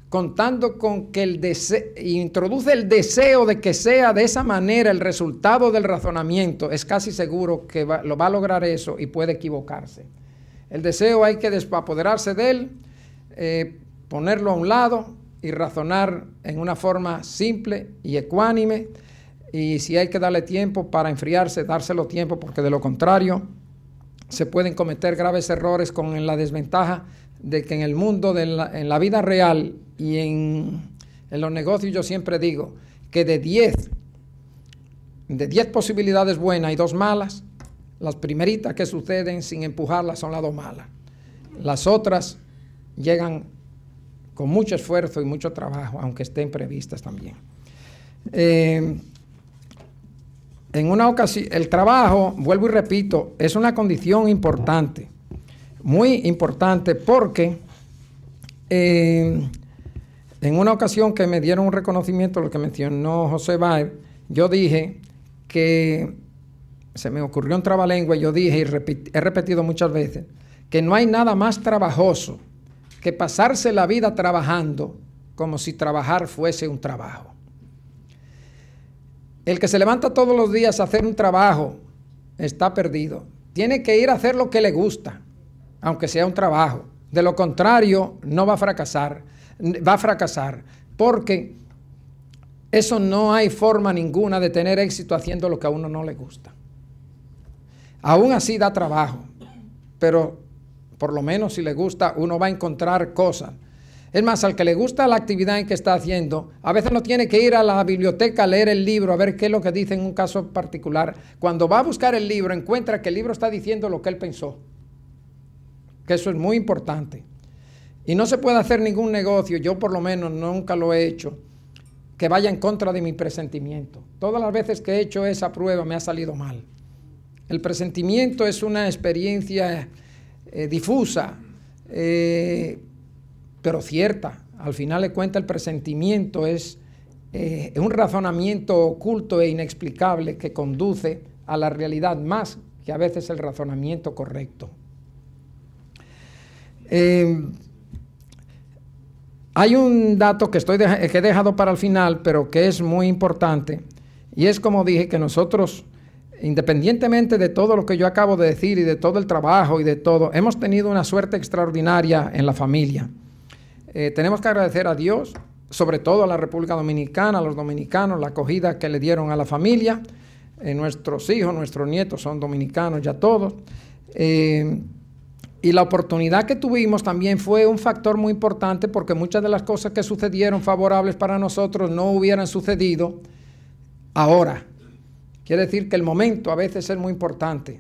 contando con que el introduce el deseo de que sea de esa manera el resultado del razonamiento, es casi seguro que lo va a lograr eso y puede equivocarse. El deseo hay que desapoderarse de él, eh, ponerlo a un lado y razonar en una forma simple y ecuánime. Y si hay que darle tiempo para enfriarse, dárselo tiempo, porque de lo contrario se pueden cometer graves errores con la desventaja de que en el mundo, en la vida real y en, los negocios yo siempre digo que de 10, de 10 posibilidades buenas y dos malas, las primeritas que suceden sin empujarlas son las dos malas. Las otras llegan con mucho esfuerzo y mucho trabajo, aunque estén previstas también. Eh, en una ocasión, el trabajo, vuelvo y repito, es una condición importante, muy importante, porque eh, en una ocasión que me dieron un reconocimiento, lo que mencionó José Baez, yo dije que se me ocurrió un trabalengua y yo dije y he repetido muchas veces que no hay nada más trabajoso que pasarse la vida trabajando como si trabajar fuese un trabajo. El que se levanta todos los días a hacer un trabajo está perdido. Tiene que ir a hacer lo que le gusta, aunque sea un trabajo. De lo contrario, no va a fracasar. Va a fracasar porque eso no hay forma ninguna de tener éxito haciendo lo que a uno no le gusta. Aún así da trabajo, pero por lo menos si le gusta, uno va a encontrar cosas. Es más, al que le gusta la actividad en que está haciendo, a veces no tiene que ir a la biblioteca a leer el libro, a ver qué es lo que dice en un caso particular. Cuando va a buscar el libro, encuentra que el libro está diciendo lo que él pensó. Que eso es muy importante. Y no se puede hacer ningún negocio, yo por lo menos nunca lo he hecho, que vaya en contra de mi presentimiento. Todas las veces que he hecho esa prueba me ha salido mal. El presentimiento es una experiencia eh, difusa, eh, pero cierta. Al final de cuentas, el presentimiento eh, es un razonamiento oculto e inexplicable que conduce a la realidad más que a veces el razonamiento correcto. hay un dato que, estoy que he dejado para el final, pero que es muy importante, y es como dije que nosotros independientemente de todo lo que yo acabo de decir y de todo el trabajo y de todo, hemos tenido una suerte extraordinaria en la familia. Eh, tenemos que agradecer a Dios, sobre todo a la República Dominicana, a los dominicanos, la acogida que le dieron a la familia. Eh, nuestros hijos, nuestros nietos son dominicanos ya todos. Eh, y la oportunidad que tuvimos también fue un factor muy importante porque muchas de las cosas que sucedieron favorables para nosotros no hubieran sucedido ahora Quiere decir que el momento a veces es muy importante.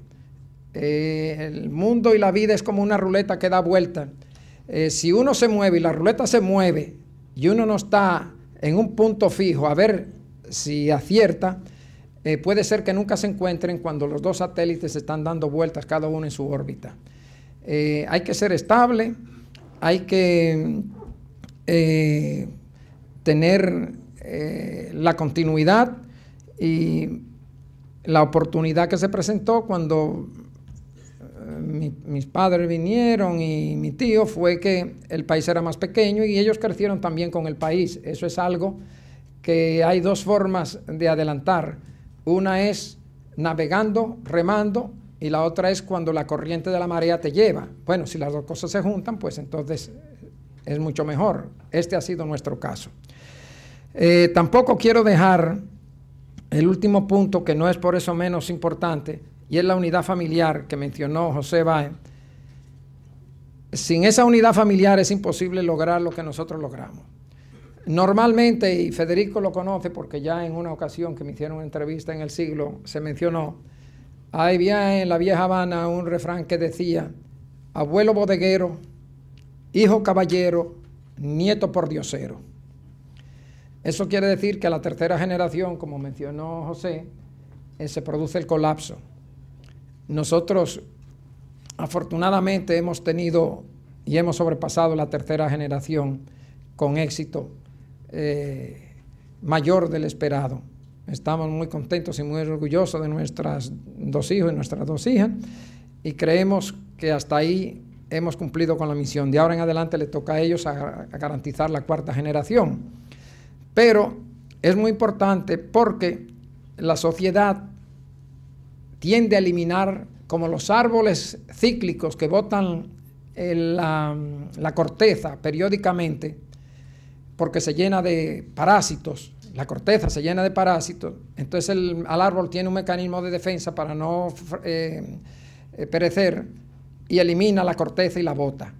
Eh, el mundo y la vida es como una ruleta que da vuelta. Eh, si uno se mueve y la ruleta se mueve y uno no está en un punto fijo a ver si acierta, eh, puede ser que nunca se encuentren cuando los dos satélites están dando vueltas cada uno en su órbita. hay que ser estable, hay que tener la continuidad y la oportunidad que se presentó cuando eh, mis padres vinieron y mi tío fue que el país era más pequeño y ellos crecieron también con el país. Eso es algo que hay dos formas de adelantar. Una es navegando, remando, y la otra es cuando la corriente de la marea te lleva. Bueno, si las dos cosas se juntan, pues entonces es mucho mejor. Este ha sido nuestro caso. Eh, tampoco quiero dejar el último punto, que no es por eso menos importante, y es la unidad familiar que mencionó José Baez. Sin esa unidad familiar es imposible lograr lo que nosotros logramos. Normalmente, y Federico lo conoce porque ya en una ocasión que me hicieron una entrevista en el siglo se mencionó, había en la vieja Habana un refrán que decía, abuelo bodeguero, hijo caballero, nieto por diosero. Eso quiere decir que a la tercera generación, como mencionó José, eh, se produce el colapso. Nosotros, afortunadamente, hemos tenido y hemos sobrepasado la tercera generación con éxito eh, mayor del esperado. Estamos muy contentos y muy orgullosos de nuestras dos hijos y nuestras dos hijas y creemos que hasta ahí hemos cumplido con la misión. De ahora en adelante le toca a ellos a garantizar la cuarta generación. Pero es muy importante porque la sociedad tiende a eliminar, como los árboles cíclicos que botan eh, la, corteza periódicamente, porque se llena de parásitos, la corteza se llena de parásitos, entonces el, árbol tiene un mecanismo de defensa para no eh, eh, perecer y elimina la corteza y la bota.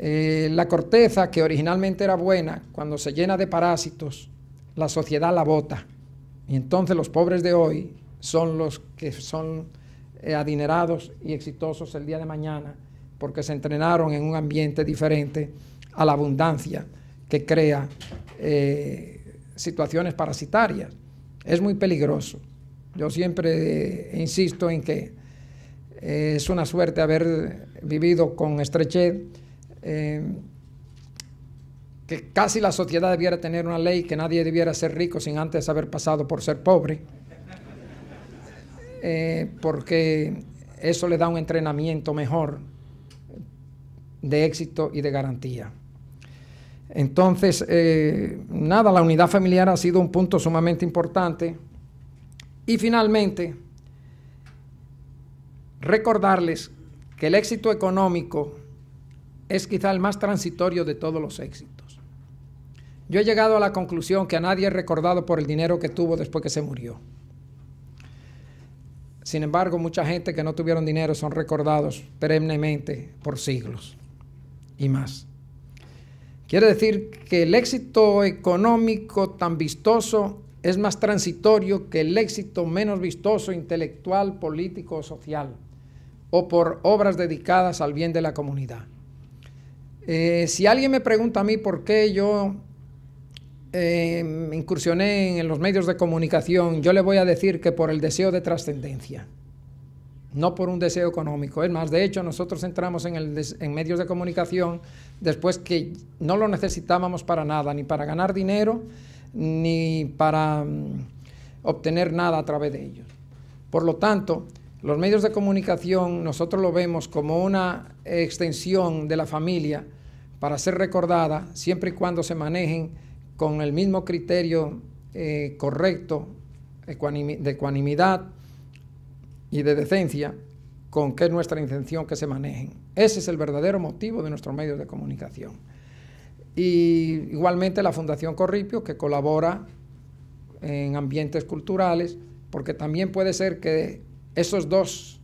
Eh, la corteza, que originalmente era buena, cuando se llena de parásitos, la sociedad la bota. Y entonces los pobres de hoy son los que son eh, adinerados y exitosos el día de mañana, porque se entrenaron en un ambiente diferente a la abundancia que crea eh, situaciones parasitarias. Es muy peligroso. Yo siempre insisto en que es una suerte haber vivido con estrechez eh, que casi la sociedad debiera tener una ley que nadie debiera ser rico sin antes haber pasado por ser pobre, eh, porque eso le da un entrenamiento mejor de éxito y de garantía. Entonces, eh, nada, la unidad familiar ha sido un punto sumamente importante. Y finalmente, recordarles que el éxito económico es quizá el más transitorio de todos los éxitos. Yo he llegado a la conclusión que a nadie es recordado por el dinero que tuvo después que se murió. Sin embargo, mucha gente que no tuvieron dinero son recordados perennemente por siglos y más. Quiere decir que el éxito económico tan vistoso es más transitorio que el éxito menos vistoso intelectual, político o social, o por obras dedicadas al bien de la comunidad. Eh, si alguien me pregunta a mí por qué yo eh, incursioné en los medios de comunicación, yo le voy a decir que por el deseo de trascendencia, no por un deseo económico. Es más, de hecho, nosotros entramos en, medios de comunicación después que no lo necesitábamos para nada, ni para ganar dinero, ni para mm, obtener nada a través de ellos. Por lo tanto, los medios de comunicación nosotros lo vemos como una extensión de la familia para ser recordada siempre y cuando se manejen con el mismo criterio eh, correcto de ecuanimidad y de decencia con que es nuestra intención que se manejen. Ese es el verdadero motivo de nuestros medios de comunicación. Y igualmente la Fundación Corripio, que colabora en ambientes culturales, porque también puede ser que esos dos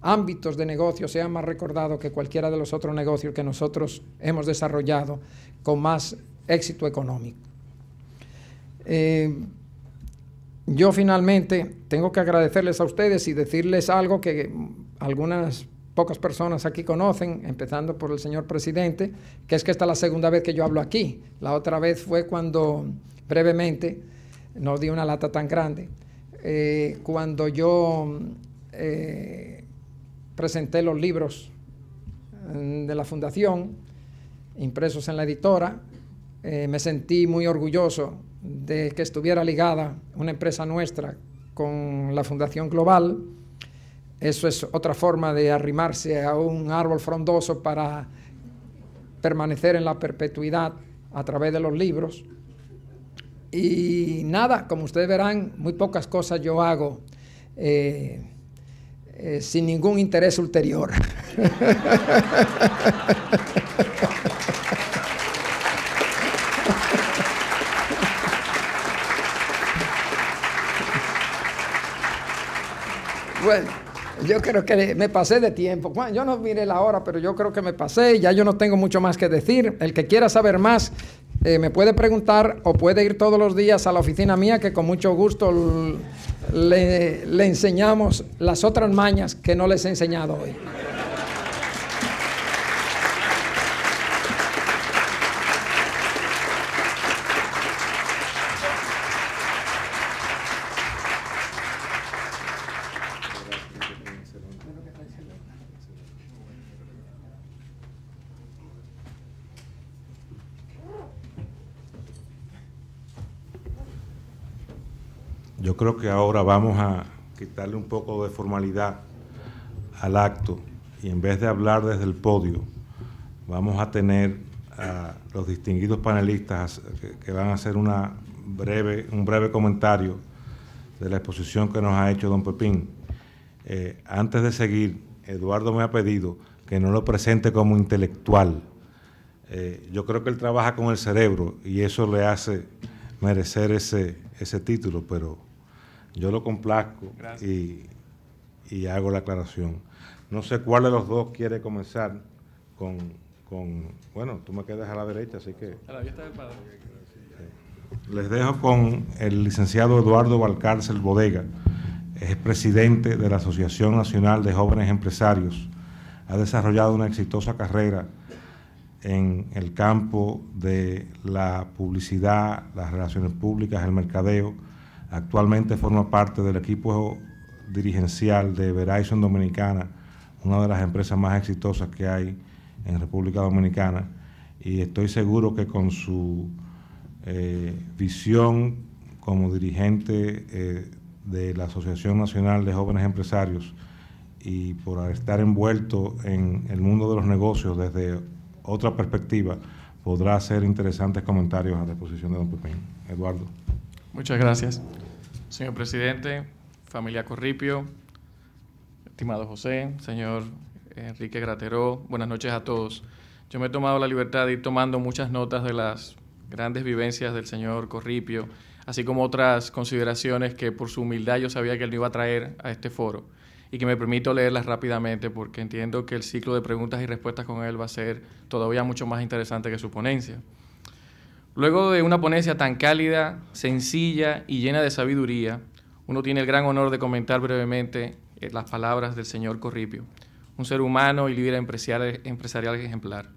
ámbitos de negocio sea más recordado que cualquiera de los otros negocios que nosotros hemos desarrollado con más éxito económico. Eh, yo finalmente tengo que agradecerles a ustedes y decirles algo que algunas pocas personas aquí conocen, empezando por el señor presidente, que es que esta es la segunda vez que yo hablo aquí. La otra vez fue cuando brevemente no di una lata tan grande, eh, cuando yo eh, presenté los libros eh, de la fundación, impresos en la editora. Eh, me sentí muy orgulloso de que estuviera ligada una empresa nuestra con la Fundación Global. Eso es otra forma de arrimarse a un árbol frondoso para permanecer en la perpetuidad a través de los libros. Y nada, como ustedes verán, muy pocas cosas yo hago. Eh, eh, sin ningún interés ulterior. (laughs) bueno, yo creo que me pasé de tiempo. Bueno, yo no miré la hora, pero yo creo que me pasé. Ya yo no tengo mucho más que decir. El que quiera saber más, eh, me puede preguntar o puede ir todos los días a la oficina mía que con mucho gusto le, le enseñamos las otras mañas que no les he enseñado hoy. Yo creo que ahora vamos a quitarle un poco de formalidad al acto y en vez de hablar desde el podio, vamos a tener a los distinguidos panelistas que van a hacer una breve, un breve comentario de la exposición que nos ha hecho don Pepín. Eh, antes de seguir, Eduardo me ha pedido que no lo presente como intelectual. Eh, yo creo que él trabaja con el cerebro y eso le hace merecer ese, ese título, pero yo lo complazco y, hago la aclaración. No sé cuál de los dos quiere comenzar con, bueno, tú me quedas a la derecha, así que... Les dejo con el licenciado Eduardo Valcárcel Bodega, es presidente de la Asociación Nacional de Jóvenes Empresarios. Ha desarrollado una exitosa carrera en el campo de la publicidad, las relaciones públicas, el mercadeo Actualmente forma parte del equipo dirigencial de Verizon Dominicana, una de las empresas más exitosas que hay en República Dominicana. Y estoy seguro que con su eh, visión como dirigente eh, de la Asociación Nacional de Jóvenes Empresarios y por estar envuelto en el mundo de los negocios desde otra perspectiva, podrá hacer interesantes comentarios a disposición de don Pepín. Eduardo. Muchas gracias. Señor presidente, familia Corripio, estimado José, señor Enrique Grateró, buenas noches a todos. Yo me he tomado la libertad de ir tomando muchas notas de las grandes vivencias del señor Corripio, así como otras consideraciones que por su humildad yo sabía que él iba a traer a este foro y que me permito leerlas rápidamente porque entiendo que el ciclo de preguntas y respuestas con él va a ser todavía mucho más interesante que su ponencia. Luego de una ponencia tan cálida, sencilla y llena de sabiduría, uno tiene el gran honor de comentar brevemente eh, las palabras del señor Corripio, un ser humano y líder empresarial, ejemplar.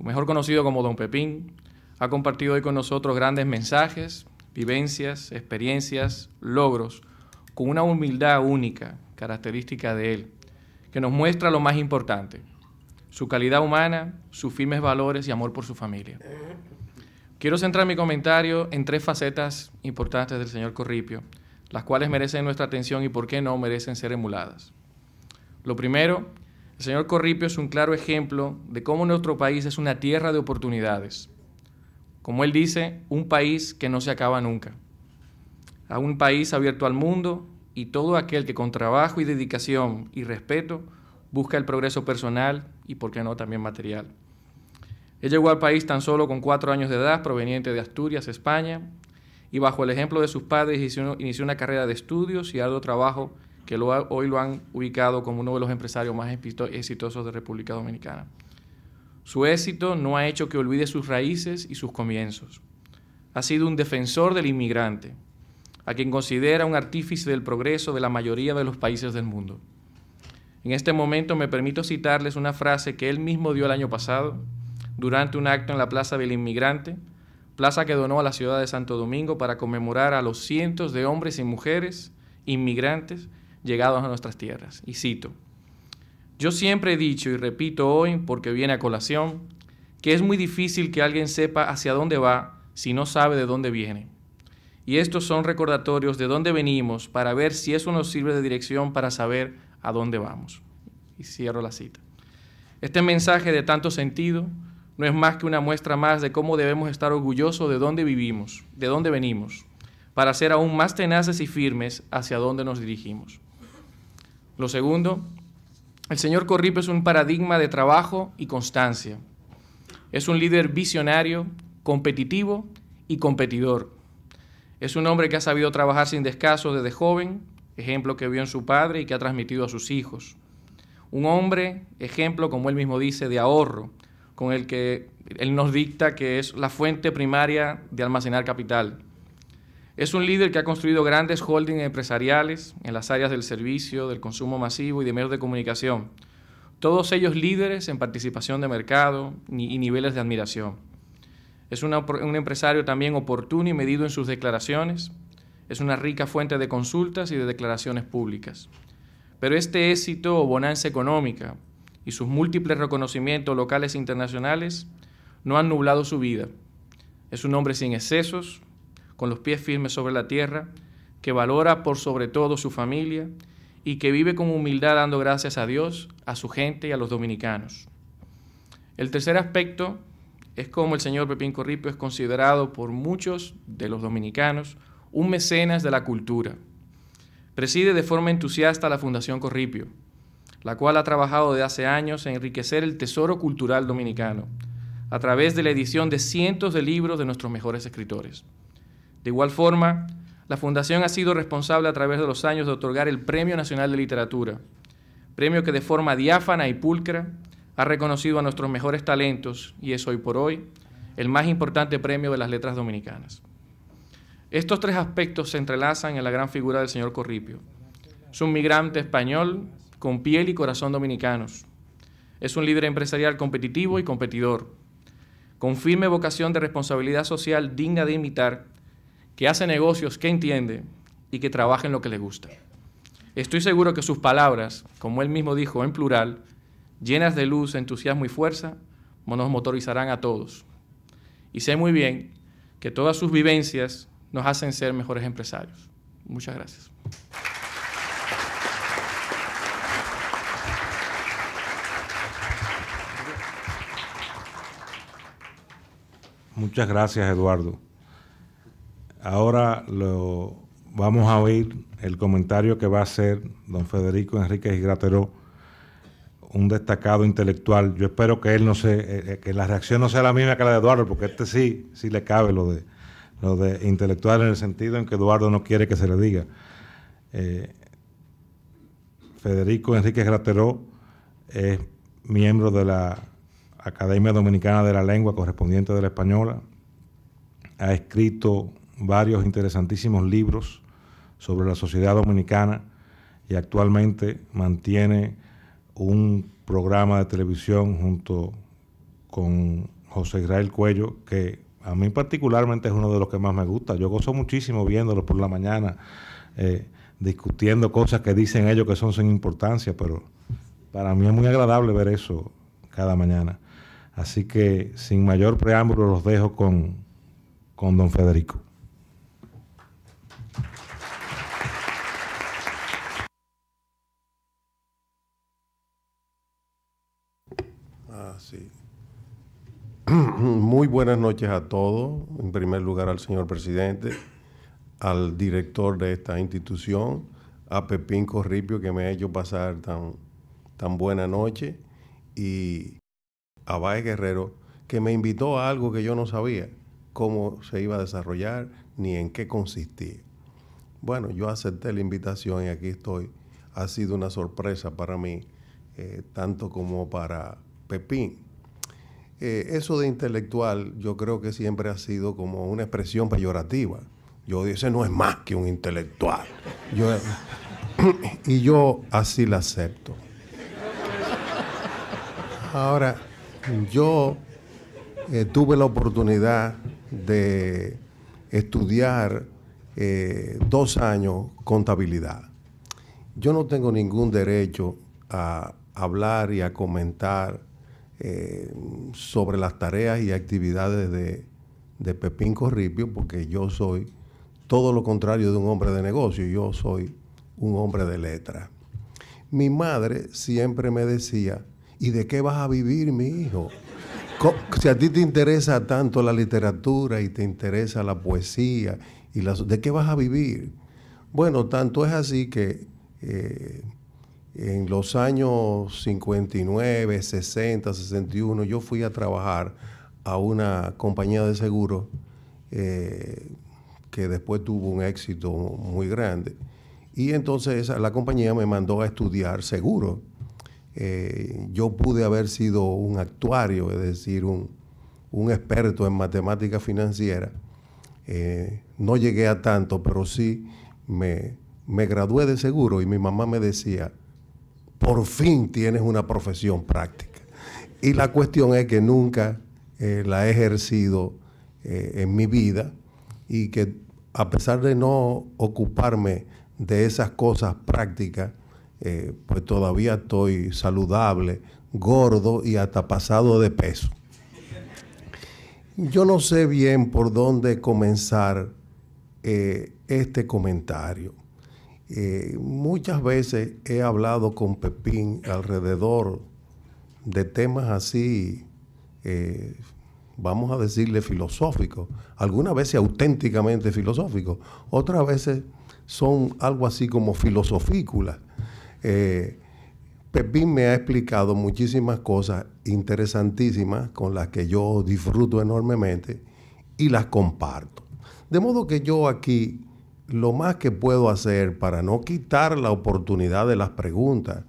Mejor conocido como Don Pepín, ha compartido hoy con nosotros grandes mensajes, vivencias, experiencias, logros, con una humildad única, característica de él, que nos muestra lo más importante, su calidad humana, sus firmes valores y amor por su familia. Quiero centrar mi comentario en tres facetas importantes del señor Corripio, las cuales merecen nuestra atención y por qué no merecen ser emuladas. Lo primero, el señor Corripio es un claro ejemplo de cómo nuestro país es una tierra de oportunidades. Como él dice, un país que no se acaba nunca. A un país abierto al mundo y todo aquel que con trabajo y dedicación y respeto busca el progreso personal y, por qué no, también material. Él llegó al país tan solo con cuatro años de edad, proveniente de Asturias, España, y bajo el ejemplo de sus padres inició, una carrera de estudios y arduo trabajo que hoy lo han ubicado como uno de los empresarios más exitosos de República Dominicana. Su éxito no ha hecho que olvide sus raíces y sus comienzos. Ha sido un defensor del inmigrante, a quien considera un artífice del progreso de la mayoría de los países del mundo. En este momento me permito citarles una frase que él mismo dio el año pasado, durante un acto en la Plaza del Inmigrante, plaza que donó a la ciudad de Santo Domingo para conmemorar a los cientos de hombres y mujeres inmigrantes llegados a nuestras tierras. Y cito, yo siempre he dicho y repito hoy, porque viene a colación, que es muy difícil que alguien sepa hacia dónde va si no sabe de dónde viene. Y estos son recordatorios de dónde venimos para ver si eso nos sirve de dirección para saber a dónde vamos. Y cierro la cita. Este mensaje de tanto sentido no es más que una muestra más de cómo debemos estar orgullosos de dónde vivimos, de dónde venimos, para ser aún más tenaces y firmes hacia dónde nos dirigimos. Lo segundo, el señor Corripe es un paradigma de trabajo y constancia. Es un líder visionario, competitivo y competidor. Es un hombre que ha sabido trabajar sin descaso desde joven, ejemplo que vio en su padre y que ha transmitido a sus hijos. Un hombre, ejemplo, como él mismo dice, de ahorro, con el que él nos dicta que es la fuente primaria de almacenar capital. Es un líder que ha construido grandes holdings empresariales en las áreas del servicio, del consumo masivo y de medios de comunicación. Todos ellos líderes en participación de mercado y niveles de admiración. Es un empresario también oportuno y medido en sus declaraciones. Es una rica fuente de consultas y de declaraciones públicas. Pero este éxito o bonanza económica y sus múltiples reconocimientos locales e internacionales no han nublado su vida. Es un hombre sin excesos, con los pies firmes sobre la tierra, que valora por sobre todo su familia y que vive con humildad dando gracias a Dios, a su gente y a los dominicanos. El tercer aspecto es cómo el señor Pepín Corripio es considerado por muchos de los dominicanos un mecenas de la cultura. Preside de forma entusiasta la Fundación Corripio, la cual ha trabajado desde hace años en enriquecer el tesoro cultural dominicano a través de la edición de cientos de libros de nuestros mejores escritores. De igual forma, la Fundación ha sido responsable a través de los años de otorgar el Premio Nacional de Literatura, premio que de forma diáfana y pulcra ha reconocido a nuestros mejores talentos y es hoy por hoy el más importante premio de las letras dominicanas. Estos tres aspectos se entrelazan en la gran figura del señor Corripio. Es un migrante español con piel y corazón dominicanos. Es un líder empresarial competitivo y competidor, con firme vocación de responsabilidad social digna de imitar, que hace negocios que entiende y que trabaja en lo que le gusta. Estoy seguro que sus palabras, como él mismo dijo en plural, llenas de luz, entusiasmo y fuerza, nos motorizarán a todos. Y sé muy bien que todas sus vivencias nos hacen ser mejores empresarios. Muchas gracias. Muchas gracias, Eduardo. Ahora lo, vamos a oír el comentario que va a hacer don Federico Enrique Grateró, un destacado intelectual. Yo espero que él no se, eh, eh, que la reacción no sea la misma que la de Eduardo, porque este sí, sí le cabe lo de, de intelectual en el sentido en que Eduardo no quiere que se le diga. Eh, Federico Enrique Grateró es miembro de la Academia Dominicana de la Lengua correspondiente de la española. Ha escrito varios interesantísimos libros sobre la sociedad dominicana y actualmente mantiene un programa de televisión junto con José Israel Cuello, que a mí particularmente es uno de los que más me gusta. Yo gozo muchísimo viéndolo por la mañana, eh, discutiendo cosas que dicen ellos que son sin importancia, pero para mí es muy agradable ver eso cada mañana. Así que sin mayor preámbulo los dejo con, don Federico. Ah, sí. (clears throat) Muy buenas noches a todos. En primer lugar al señor presidente, al director de esta institución, a Pepín Corripio que me ha hecho pasar tan, tan buena noche y a Guerrero, que me invitó a algo que yo no sabía cómo se iba a desarrollar ni en qué consistía. Bueno, yo acepté la invitación y aquí estoy. Ha sido una sorpresa para mí, eh, tanto como para Pepín. Eh, eso de intelectual yo creo que siempre ha sido como una expresión peyorativa. Yo dice ese no es más que un intelectual. (coughs) y yo así la acepto. Ahora, yo eh, tuve la oportunidad de estudiar eh, dos años contabilidad. Yo no tengo ningún derecho a hablar y a comentar eh, sobre las tareas y actividades de, de Pepín Corripio porque yo soy todo lo contrario de un hombre de negocio, yo soy un hombre de letras. Mi madre siempre me decía ¿y de qué vas a vivir, mi hijo? Si a ti te interesa tanto la literatura y te interesa la poesía, y ¿de qué vas a vivir? Bueno, tanto es así que eh, en los años 59, 60, 61, yo fui a trabajar a una compañía de seguros eh, que después tuvo un éxito muy grande. Y entonces la compañía me mandó a estudiar seguro. Eh, yo pude haber sido un actuario, es decir, un, experto en matemática financiera. Eh, no llegué a tanto, pero sí me, gradué de seguro y mi mamá me decía, por fin tienes una profesión práctica. Y la cuestión es que nunca eh, la he ejercido en mi vida y que a pesar de no ocuparme de esas cosas prácticas, eh, pues todavía estoy saludable, gordo y hasta pasado de peso. Yo no sé bien por dónde comenzar eh, este comentario. Eh, muchas veces he hablado con Pepín alrededor de temas así, vamos a decirle filosóficos, algunas veces auténticamente filosóficos, otras veces son algo así como filosofículas eh, Pepín pues me ha explicado muchísimas cosas interesantísimas con las que yo disfruto enormemente y las comparto. De modo que yo aquí lo más que puedo hacer para no quitar la oportunidad de las preguntas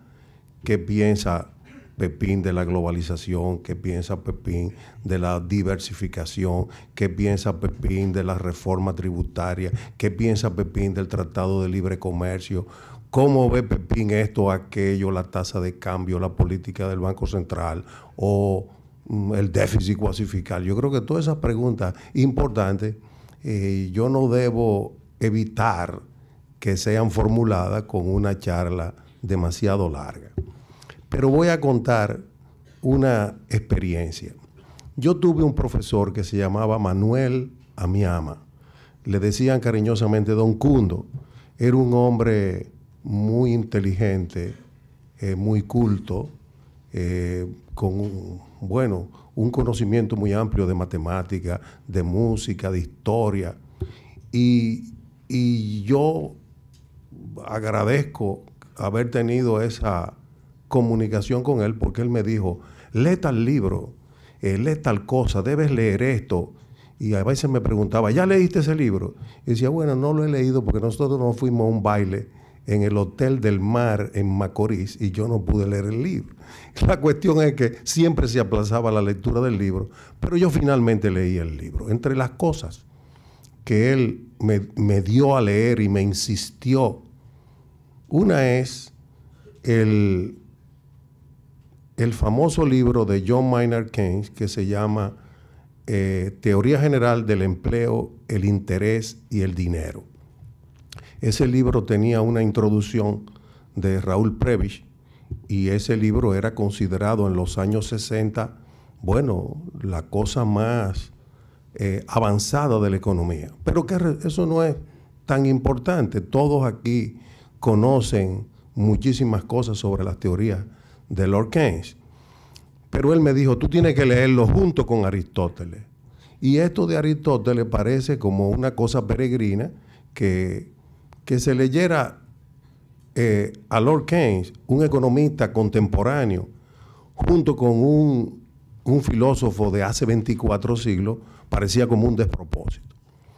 ¿qué piensa Pepín de la globalización, qué piensa Pepín de la diversificación, qué piensa Pepín de la reforma tributaria, qué piensa Pepín del Tratado de Libre Comercio. ¿Cómo ve Pepín esto, aquello, la tasa de cambio, la política del Banco Central o mm, el déficit cuasi Yo creo que todas esas preguntas importantes eh, yo no debo evitar que sean formuladas con una charla demasiado larga. Pero voy a contar una experiencia. Yo tuve un profesor que se llamaba Manuel Amiama. Le decían cariñosamente Don Cundo. Era un hombre muy inteligente, eh, muy culto, eh, con un, bueno, un conocimiento muy amplio de matemática, de música, de historia. Y, yo agradezco haber tenido esa comunicación con él porque él me dijo, lee tal libro, eh, lee tal cosa, debes leer esto. Y a veces me preguntaba, ¿ya leíste ese libro? Y decía, bueno, no lo he leído porque nosotros no fuimos a un baile en el Hotel del Mar en Macorís y yo no pude leer el libro. (laughs) La cuestión es que siempre se aplazaba la lectura del libro, pero yo finalmente leí el libro. Entre las cosas que él me, dio a leer y me insistió, una es el, el famoso libro de John Maynard Keynes que se llama eh, Teoría General del Empleo, el Interés y el Dinero ese libro tenía una introducción de Raúl Prebisch y ese libro era considerado en los años 60, bueno, la cosa más eh, avanzada de la economía. Pero que eso no es tan importante. Todos aquí conocen muchísimas cosas sobre las teorías de Lord Keynes. Pero él me dijo, tú tienes que leerlo junto con Aristóteles. Y esto de Aristóteles parece como una cosa peregrina que que se leyera eh, a Lord Keynes, un economista contemporáneo, junto con un, un, filósofo de hace 24 siglos, parecía como un despropósito.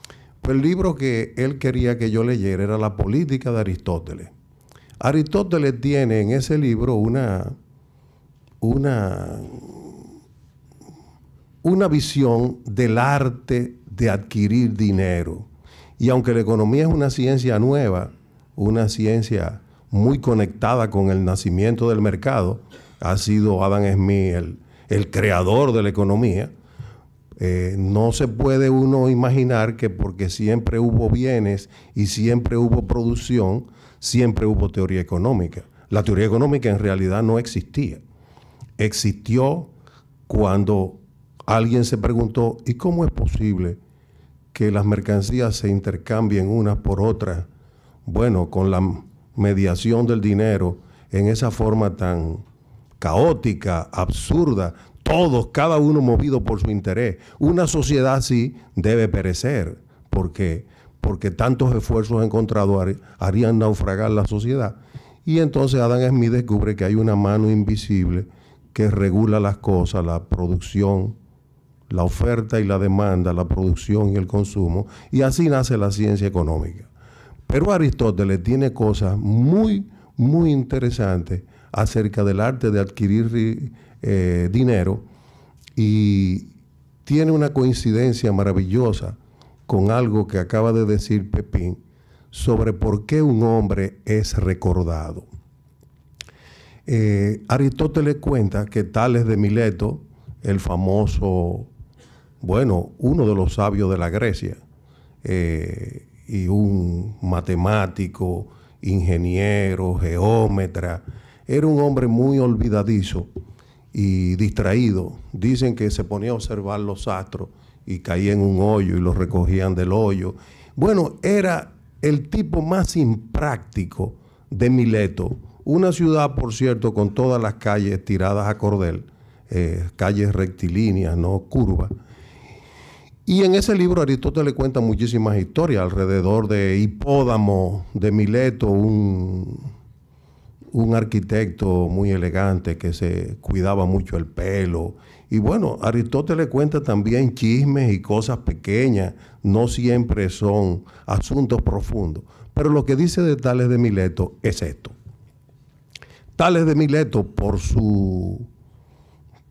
Pero pues el libro que él quería que yo leyera era La política de Aristóteles. Aristóteles tiene en ese libro una, una, una visión del arte de adquirir dinero y aunque la economía es una ciencia nueva, una ciencia muy conectada con el nacimiento del mercado, ha sido Adam Smith el, creador de la economía, eh, no se puede uno imaginar que porque siempre hubo bienes y siempre hubo producción, siempre hubo teoría económica. La teoría económica en realidad no existía. Existió cuando alguien se preguntó, ¿y cómo es posible que las mercancías se intercambien unas por otras, bueno, con la mediación del dinero en esa forma tan caótica, absurda, todos, cada uno movido por su interés. Una sociedad así debe perecer, porque porque tantos esfuerzos encontrados harían naufragar la sociedad. Y entonces Adam Smith descubre que hay una mano invisible que regula las cosas, la producción, la oferta y la demanda, la producción y el consumo, y así nace la ciencia económica. Pero Aristóteles tiene cosas muy, muy interesantes acerca del arte de adquirir eh, dinero y tiene una coincidencia maravillosa con algo que acaba de decir Pepín sobre por qué un hombre es recordado. Eh, Aristóteles cuenta que Tales de Mileto, el famoso bueno, uno de los sabios de la Grecia eh, y un matemático, ingeniero, geómetra, era un hombre muy olvidadizo y distraído. Dicen que se ponía a observar los astros y caía en un hoyo y los recogían del hoyo. Bueno, era el tipo más impráctico de Mileto, una ciudad, por cierto, con todas las calles tiradas a cordel, eh, calles rectilíneas, no curvas. Y en ese libro Aristóteles cuenta muchísimas historias alrededor de Hipódamo, de Mileto, un, un arquitecto muy elegante que se cuidaba mucho el pelo. Y bueno, Aristóteles cuenta también chismes y cosas pequeñas, no siempre son asuntos profundos. Pero lo que dice de Tales de Mileto es esto. Tales de Mileto, por, su,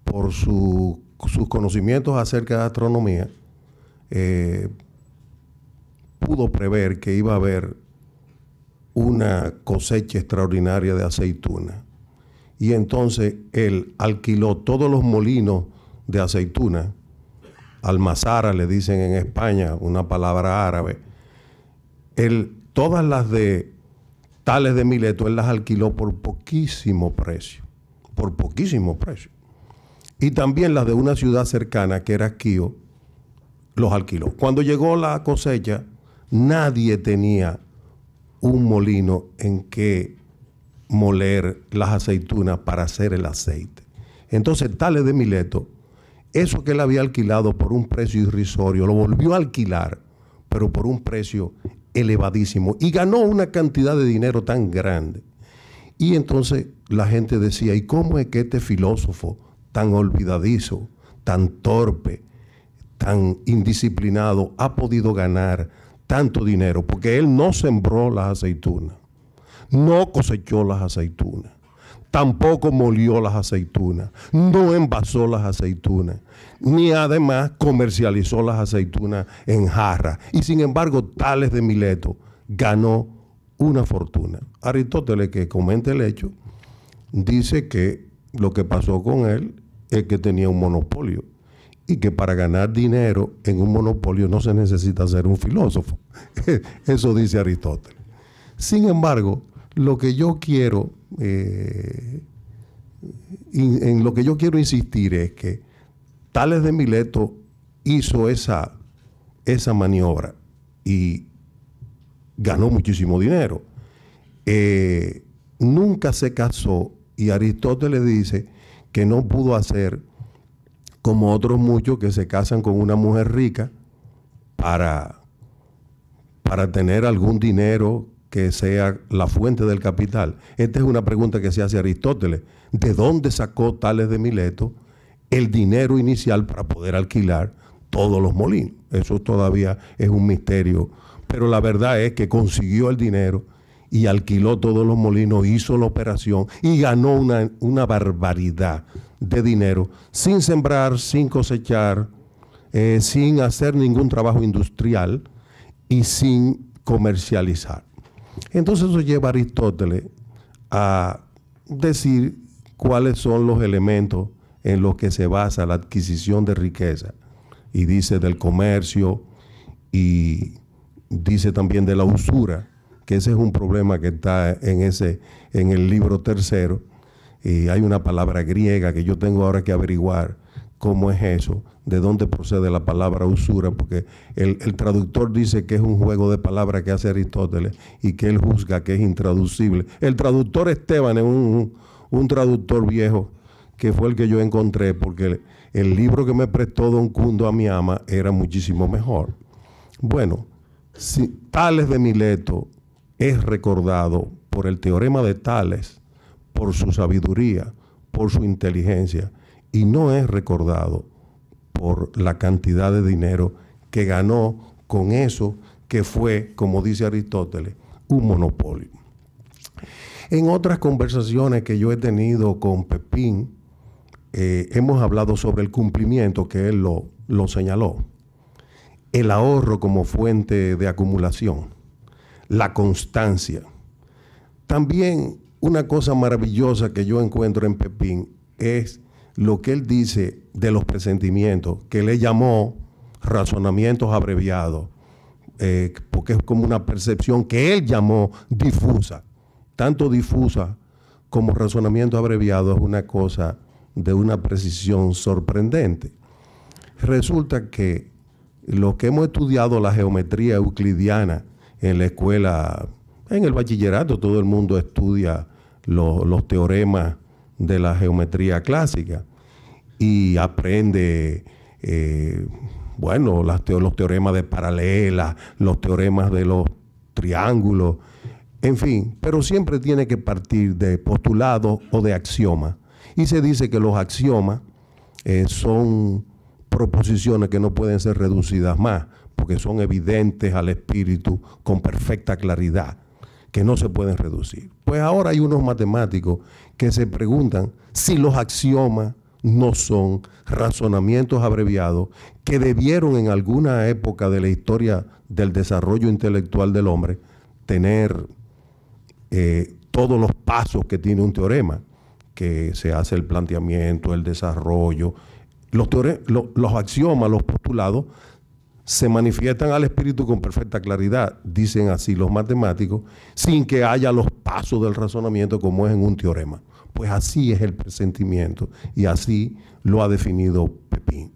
por sus conocimientos acerca de astronomía, eh, pudo prever que iba a haber una cosecha extraordinaria de aceituna. Y entonces él alquiló todos los molinos de aceituna, almazara le dicen en España, una palabra árabe. todas las de tales de Mileto, él las alquiló por poquísimo precio, por poquísimo precio. Y también las de una ciudad cercana que era Kio los alquiló. Cuando llegó la cosecha, nadie tenía un molino en que moler las aceitunas para hacer el aceite. Entonces, Tales de Mileto, eso que él había alquilado por un precio irrisorio, lo volvió a alquilar, pero por un precio elevadísimo. Y ganó una cantidad de dinero tan grande. Y entonces la gente decía, ¿y cómo es que este filósofo tan olvidadizo, tan torpe, tan indisciplinado ha podido ganar tanto dinero? Porque él no sembró las aceitunas, no cosechó las aceitunas, tampoco molió las aceitunas, no envasó las aceitunas, ni además comercializó las aceitunas en jarra. Y sin embargo, Tales de Mileto ganó una fortuna. Aristóteles, que comenta el hecho, dice que lo que pasó con él es que tenía un monopolio y que para ganar dinero en un monopolio no se necesita ser un filósofo. (laughs) Eso dice Aristóteles. Sin embargo, lo que yo quiero, eh, en lo que yo quiero insistir es que Tales de Mileto hizo esa, esa maniobra y ganó muchísimo dinero. Eh, nunca se casó y Aristóteles dice que no pudo hacer como otros muchos que se casan con una mujer rica para, para tener algún dinero que sea la fuente del capital. Esta es una pregunta que se hace Aristóteles. ¿De dónde sacó Tales de Mileto el dinero inicial para poder alquilar todos los molinos? Eso todavía es un misterio. Pero la verdad es que consiguió el dinero y alquiló todos los molinos, hizo la operación y ganó una, barbaridad de dinero sin sembrar, sin cosechar, eh, sin hacer ningún trabajo industrial y sin comercializar. Entonces eso lleva a Aristóteles a decir cuáles son los elementos en los que se basa la adquisición de riqueza. Y dice del comercio y dice también de la usura que ese es un problema que está en, ese, en el libro tercero. Y hay una palabra griega que yo tengo ahora que averiguar cómo es eso, de dónde procede la palabra usura, porque el, traductor dice que es un juego de palabras que hace Aristóteles y que él juzga que es intraducible. El traductor Esteban es un, traductor viejo que fue el que yo encontré, porque el, el libro que me prestó Don Cundo a mi ama era muchísimo mejor. Bueno, si, Tales de Mileto es recordado por el teorema de Tales, por su sabiduría, por su inteligencia, y no es recordado por la cantidad de dinero que ganó con eso que fue, como dice Aristóteles, un monopolio. En otras conversaciones que yo he tenido con Pepín, eh, hemos hablado sobre el cumplimiento que él lo señaló, el ahorro como fuente de acumulación la constancia. También una cosa maravillosa que yo encuentro en Pepín es lo que él dice de los presentimientos, que le llamó razonamientos abreviados, eh, porque es como una percepción que él llamó difusa, tanto difusa como razonamiento abreviado es una cosa de una precisión sorprendente. Resulta que lo que hemos estudiado la geometría euclidiana en la escuela, en el bachillerato, todo el mundo estudia los teoremas de la geometría clásica y aprende, eh, bueno, los teoremas de paralelas, los teoremas de los triángulos, en fin, pero siempre tiene que partir de postulados o de axiomas. Y se dice que los axiomas eh, son proposiciones que no pueden ser reducidas más que son evidentes al espíritu con perfecta claridad, que no se pueden reducir. Pues ahora hay unos matemáticos que se preguntan si los axiomas no son razonamientos abreviados que debieron en alguna época de la historia del desarrollo intelectual del hombre tener eh, todos los pasos que tiene un teorema, que se hace el planteamiento, el desarrollo. Los, los axiomas, los postulados, se manifiestan al espíritu con perfecta claridad, dicen así los matemáticos, sin que haya los pasos del razonamiento como es en un teorema. Pues así es el presentimiento y así lo ha definido Pepín.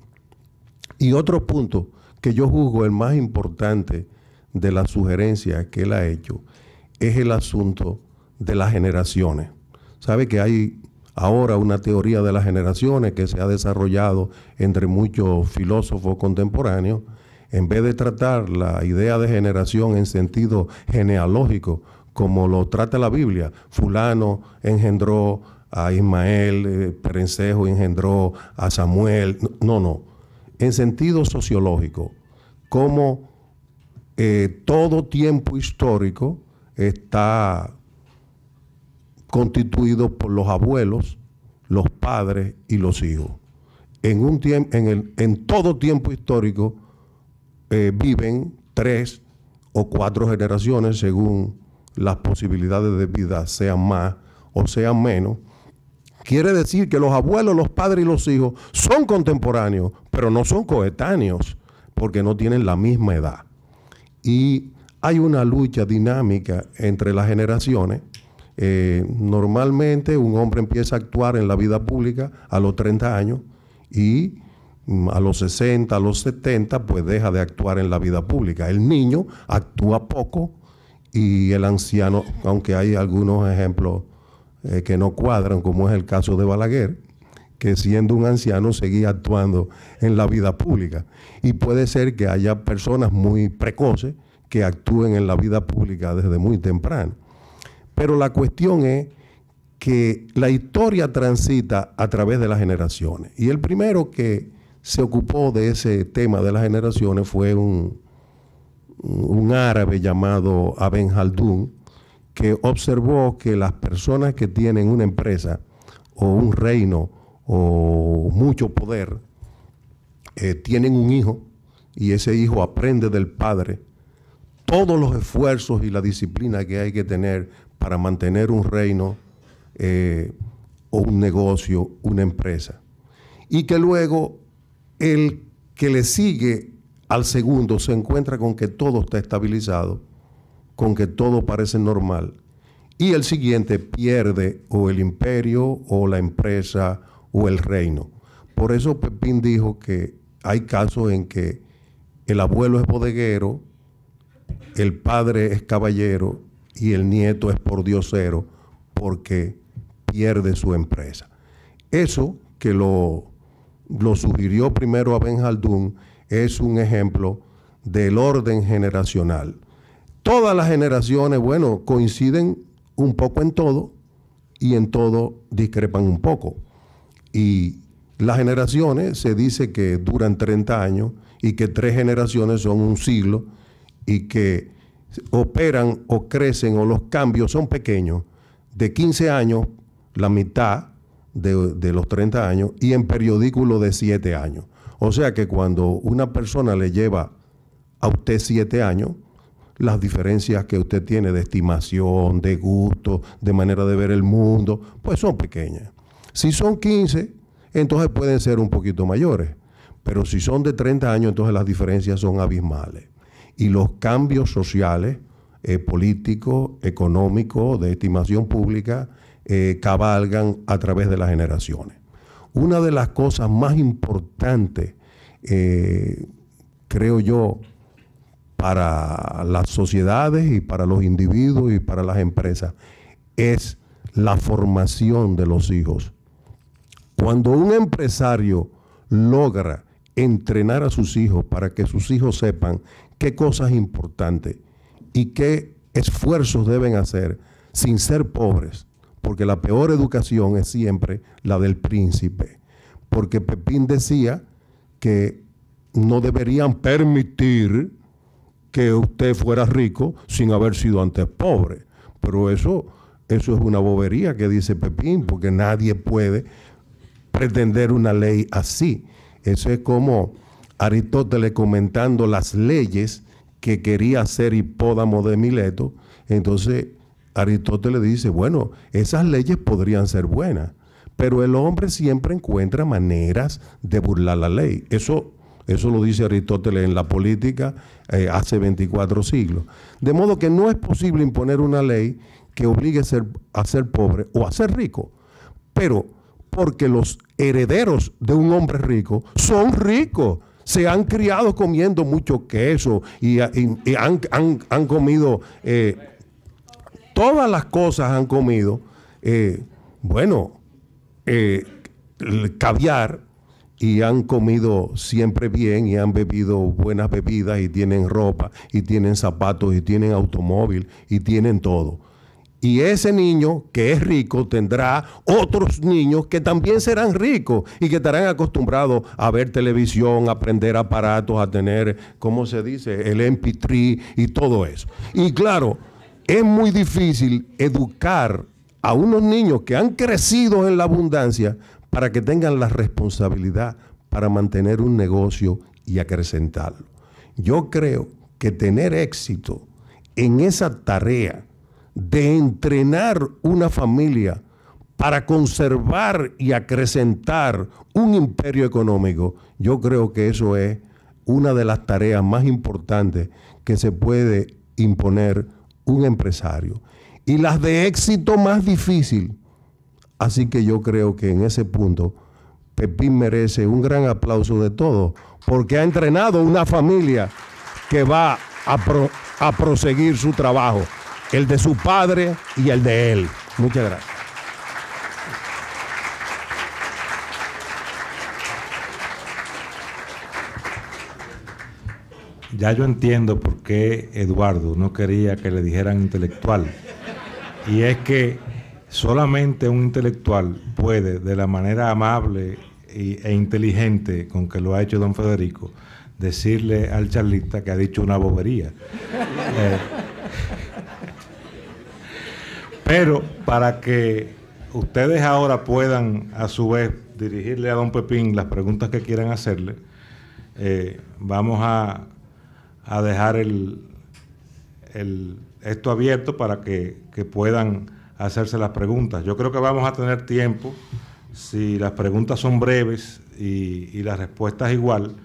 Y otro punto que yo juzgo el más importante de las sugerencia que él ha hecho es el asunto de las generaciones. Sabe que hay ahora una teoría de las generaciones que se ha desarrollado entre muchos filósofos contemporáneos en vez de tratar la idea de generación en sentido genealógico, como lo trata la Biblia, fulano engendró a Ismael, eh, perensejo engendró a Samuel, no, no, en sentido sociológico, como eh, todo tiempo histórico está constituido por los abuelos, los padres y los hijos. En, un en, el, en todo tiempo histórico, eh, viven tres o cuatro generaciones según las posibilidades de vida, sean más o sean menos. Quiere decir que los abuelos, los padres y los hijos son contemporáneos, pero no son coetáneos, porque no tienen la misma edad. Y hay una lucha dinámica entre las generaciones. Eh, normalmente un hombre empieza a actuar en la vida pública a los 30 años y Mm, a los 60, a los 70, pues deja de actuar en la vida pública. El niño actúa poco y el anciano, aunque hay algunos ejemplos eh, que no cuadran, como es el caso de Balaguer, que siendo un anciano seguía actuando en la vida pública. Y puede ser que haya personas muy precoces que actúen en la vida pública desde muy temprano. Pero la cuestión es que la historia transita a través de las generaciones. Y el primero que se ocupó de ese tema de las generaciones fue un, un árabe llamado Aben Haldun, que observó que las personas que tienen una empresa o un reino o mucho poder eh, tienen un hijo y ese hijo aprende del padre todos los esfuerzos y la disciplina que hay que tener para mantener un reino eh, o un negocio, una empresa. Y que luego el que le sigue al segundo se encuentra con que todo está estabilizado, con que todo parece normal. Y el siguiente pierde o el imperio o la empresa o el reino. Por eso Pepín dijo que hay casos en que el abuelo es bodeguero, el padre es caballero y el nieto es por diosero porque pierde su empresa. Eso que lo lo sugirió primero a Benjaldún, es un ejemplo del orden generacional. Todas las generaciones, bueno, coinciden un poco en todo y en todo discrepan un poco. Y las generaciones se dice que duran 30 años y que tres generaciones son un siglo y que operan o crecen o los cambios son pequeños. De 15 años, la mitad de, los 30 años y en periodículo de 7 años. O sea que cuando una persona le lleva a usted 7 años, las diferencias que usted tiene de estimación, de gusto, de manera de ver el mundo, pues son pequeñas. Si son 15, entonces pueden ser un poquito mayores. Pero si son de 30 años, entonces las diferencias son abismales. Y los cambios sociales, eh, políticos, económicos, de estimación pública, eh, cabalgan a través de las generaciones. Una de las cosas más importantes, eh, creo yo, para las sociedades y para los individuos y para las empresas, es la formación de los hijos. Cuando un empresario logra entrenar a sus hijos para que sus hijos sepan qué cosas importantes y qué esfuerzos deben hacer sin ser pobres, porque la peor educación es siempre la del príncipe. Porque Pepín decía que no deberían permitir que usted fuera rico sin haber sido antes pobre. Pero eso, eso es una bobería que dice Pepín, porque nadie puede pretender una ley así. Eso es como Aristóteles comentando las leyes que quería hacer Hipódamo de Mileto. Entonces, Aristóteles dice, bueno, esas leyes podrían ser buenas, pero el hombre siempre encuentra maneras de burlar la ley. Eso, eso lo dice Aristóteles en la política eh, hace 24 siglos. De modo que no es posible imponer una ley que obligue a ser, pobre o a ser rico, pero porque los herederos de un hombre rico son ricos se han criado comiendo mucho queso y, han, comido eh, todas las cosas han comido, eh, bueno, eh, caviar y han comido siempre bien y han bebido buenas bebidas y tienen ropa y tienen zapatos y tienen automóvil y tienen todo. Y ese niño que es rico tendrá otros niños que también serán ricos y que estarán acostumbrados a ver televisión, a aprender aparatos, a tener, ¿cómo se dice?, el MP3 y todo eso. Y claro, es muy difícil educar a unos niños que han crecido en la abundancia para que tengan la responsabilidad para mantener un negocio y acrecentarlo. Yo creo que tener éxito en esa tarea de entrenar una familia para conservar y acrecentar un imperio económico, yo creo que eso es una de las tareas más importantes que se puede imponer un empresario. Y las de éxito más difícil. Así que yo creo que en ese punto Pepín merece un gran aplauso de todos, porque ha entrenado una familia que va a, proseguir su trabajo, el de su padre y el de él. Muchas gracias. Ya yo entiendo por qué Eduardo no quería que le dijeran intelectual. Y es que solamente un intelectual puede, de la manera amable e inteligente con que lo ha hecho don Federico, decirle al charlista que ha dicho una bobería. Eh, pero para que ustedes ahora puedan, a su vez, dirigirle a don Pepín las preguntas que quieran hacerle, eh, vamos a a dejar el, el, esto abierto para que, puedan hacerse las preguntas. Yo creo que vamos a tener tiempo, si las preguntas son breves y, y las respuestas igual,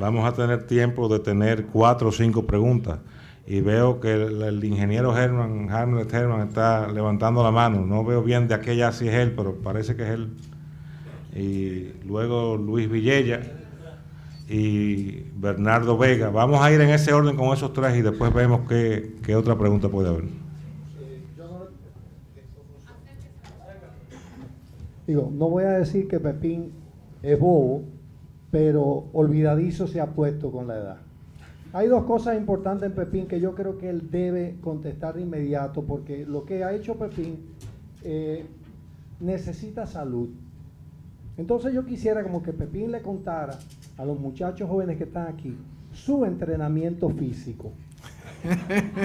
vamos a tener tiempo de tener cuatro o cinco preguntas. Y veo que el, ingeniero Herman, Herman está levantando la mano. No veo bien de aquella si es él, pero parece que es él. Y luego Luis Villella y Bernardo Vega. Vamos a ir en ese orden con esos tres y después vemos qué, otra pregunta puede haber. Digo, no voy a decir que Pepín es bobo, pero olvidadizo se ha puesto con la edad. Hay dos cosas importantes en Pepín que yo creo que él debe contestar de inmediato, porque lo que ha hecho Pepín eh, necesita salud. Entonces yo quisiera como que Pepín le contara a los muchachos jóvenes que están aquí su entrenamiento físico.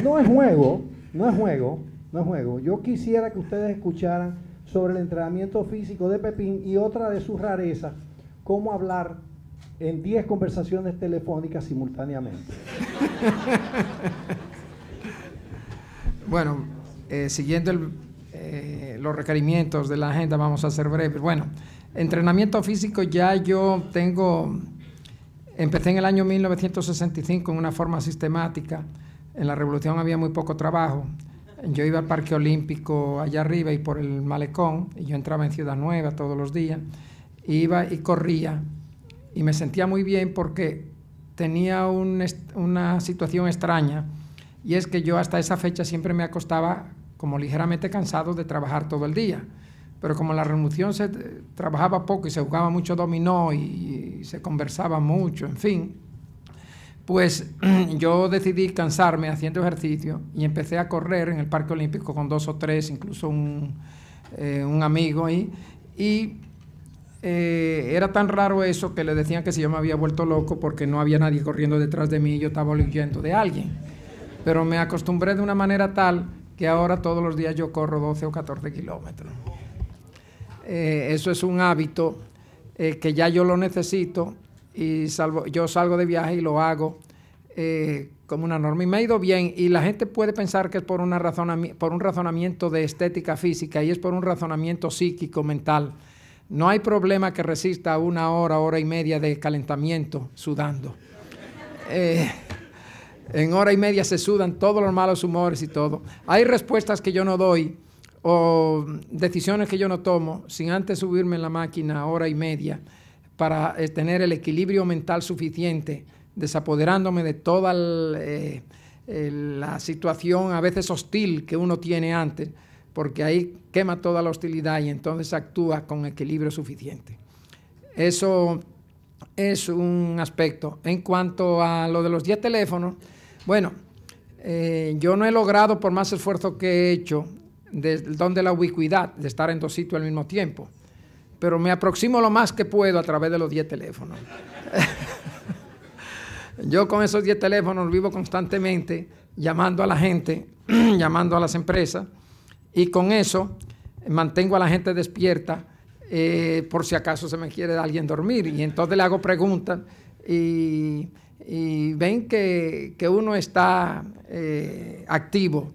No es juego, no es juego, no es juego. Yo quisiera que ustedes escucharan sobre el entrenamiento físico de Pepín y otra de sus rarezas, cómo hablar en 10 conversaciones telefónicas simultáneamente. Bueno, eh, siguiendo eh, los requerimientos de la agenda, vamos a ser breves. Bueno, entrenamiento físico ya yo tengo Empecé en el año 1965 en una forma sistemática. En la revolución había muy poco trabajo. Yo iba al Parque Olímpico allá arriba y por el malecón, y yo entraba en Ciudad Nueva todos los días, iba y corría, y me sentía muy bien porque tenía una situación extraña, y es que yo hasta esa fecha siempre me acostaba como ligeramente cansado de trabajar todo el día. Pero como la revolución se eh, trabajaba poco y se jugaba mucho dominó y, se conversaba mucho, en fin, pues (clears throat) yo decidí cansarme haciendo ejercicio y empecé a correr en el Parque Olímpico con dos o tres, incluso un, eh, amigo ahí. Y eh, era tan raro eso que le decían que si yo me había vuelto loco porque no había nadie corriendo detrás de mí y yo estaba huyendo de alguien. Pero me acostumbré de una manera tal que ahora todos los días yo corro 12 o 14 kilómetros. Eh, eso es un hábito eh, que ya yo lo necesito y salvo, yo salgo de viaje y lo hago eh, como una norma y me ha ido bien y la gente puede pensar que es por, una por un razonamiento de estética física y es por un razonamiento psíquico, mental. No hay problema que resista una hora, hora y media de calentamiento sudando. en hora y media se sudan todos los malos humores y todo. Hay respuestas que yo no doy o decisiones que yo no tomo sin antes subirme en la máquina hora y media para eh, tener el equilibrio mental suficiente, desapoderándome de toda eh, la situación a veces hostil que uno tiene antes, porque ahí quema toda la hostilidad y entonces actúa con equilibrio suficiente. Eso es un aspecto. En cuanto a lo de los 10 teléfonos, bueno, eh, yo no he logrado, por más esfuerzo que he hecho, del don de la ubicuidad, de estar en dos sitios al mismo tiempo. Pero me aproximo lo más que puedo a través de los 10 teléfonos. (laughs) Yo con esos 10 teléfonos vivo constantemente llamando a la gente, (clears throat) llamando a las empresas, y con eso mantengo a la gente despierta eh, por si acaso se me quiere alguien dormir. Y entonces le hago preguntas y, ven que, uno está eh, activo.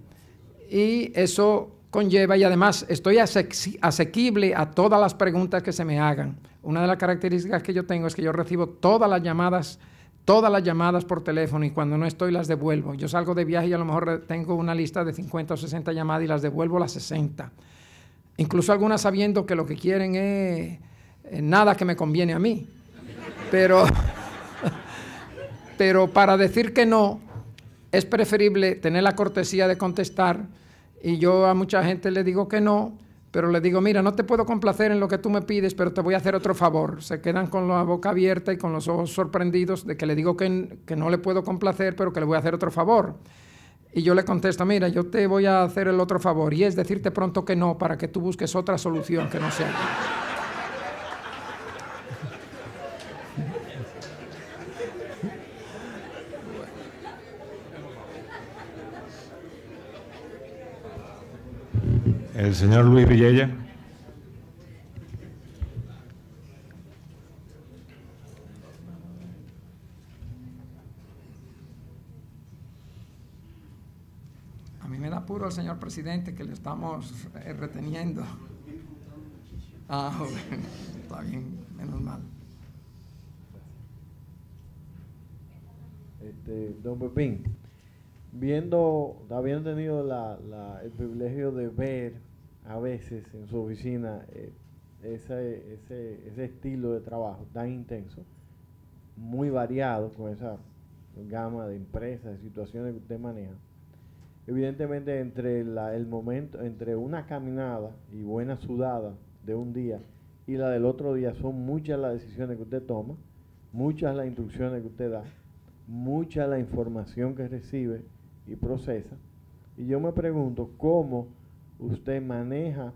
Y eso conlleva y además estoy asequible a todas las preguntas que se me hagan. Una de las características que yo tengo es que yo recibo todas las llamadas, todas las llamadas por teléfono y cuando no estoy las devuelvo. Yo salgo de viaje y a lo mejor tengo una lista de 50 o 60 llamadas y las devuelvo las 60. Incluso algunas sabiendo que lo que quieren es eh, nada que me conviene a mí. Pero, (laughs) pero para decir que no, es preferible tener la cortesía de contestar y yo a mucha gente le digo que no, pero le digo, mira, no te puedo complacer en lo que tú me pides, pero te voy a hacer otro favor. Se quedan con la boca abierta y con los ojos sorprendidos de que le digo que, que no le puedo complacer, pero que le voy a hacer otro favor. Y yo le contesto, mira, yo te voy a hacer el otro favor, y es decirte pronto que no, para que tú busques otra solución que no sea. El señor Luis Villella. A mí me da apuro el señor presidente que le estamos eh, reteniendo. Ah, joven, está bien, menos mal. Este, don Pepín, viendo, habiendo tenido el privilegio de ver a veces en su oficina eh, ese, estilo de trabajo tan intenso, muy variado con esa gama de empresas, de situaciones que usted maneja, evidentemente entre el momento, entre una caminada y buena sudada de un día y la del otro día son muchas las decisiones que usted toma, muchas las instrucciones que usted da, mucha la información que recibe y procesa. Y yo me pregunto cómo usted maneja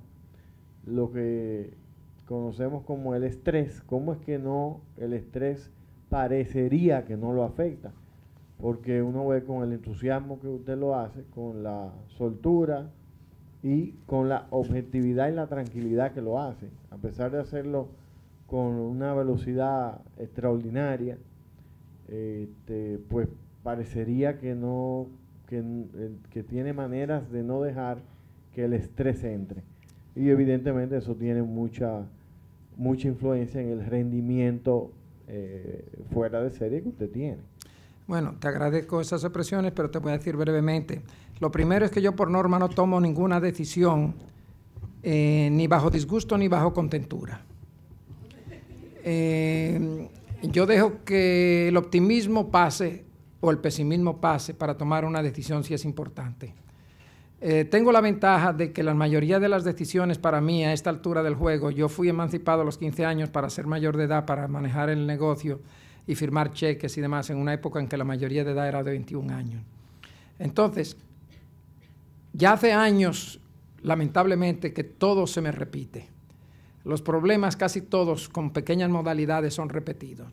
lo que conocemos como el estrés. ¿Cómo es que no el estrés parecería que no lo afecta? Porque uno ve con el entusiasmo que usted lo hace, con la soltura y con la objetividad y la tranquilidad que lo hace. A pesar de hacerlo con una velocidad extraordinaria, este, pues parecería que no, que, que tiene maneras de no dejar que el estrés entre. Y evidentemente eso tiene mucha, mucha influencia en el rendimiento eh, fuera de serie que usted tiene. Bueno, te agradezco esas expresiones, pero te voy a decir brevemente. Lo primero es que yo por norma no tomo ninguna decisión eh, ni bajo disgusto ni bajo contentura. Eh, yo dejo que el optimismo pase o el pesimismo pase para tomar una decisión si es importante. Eh, tengo la ventaja de que la mayoría de las decisiones para mí a esta altura del juego, yo fui emancipado a los 15 años para ser mayor de edad, para manejar el negocio y firmar cheques y demás, en una época en que la mayoría de edad era de 21 años. Entonces, ya hace años, lamentablemente, que todo se me repite. Los problemas, casi todos, con pequeñas modalidades, son repetidos.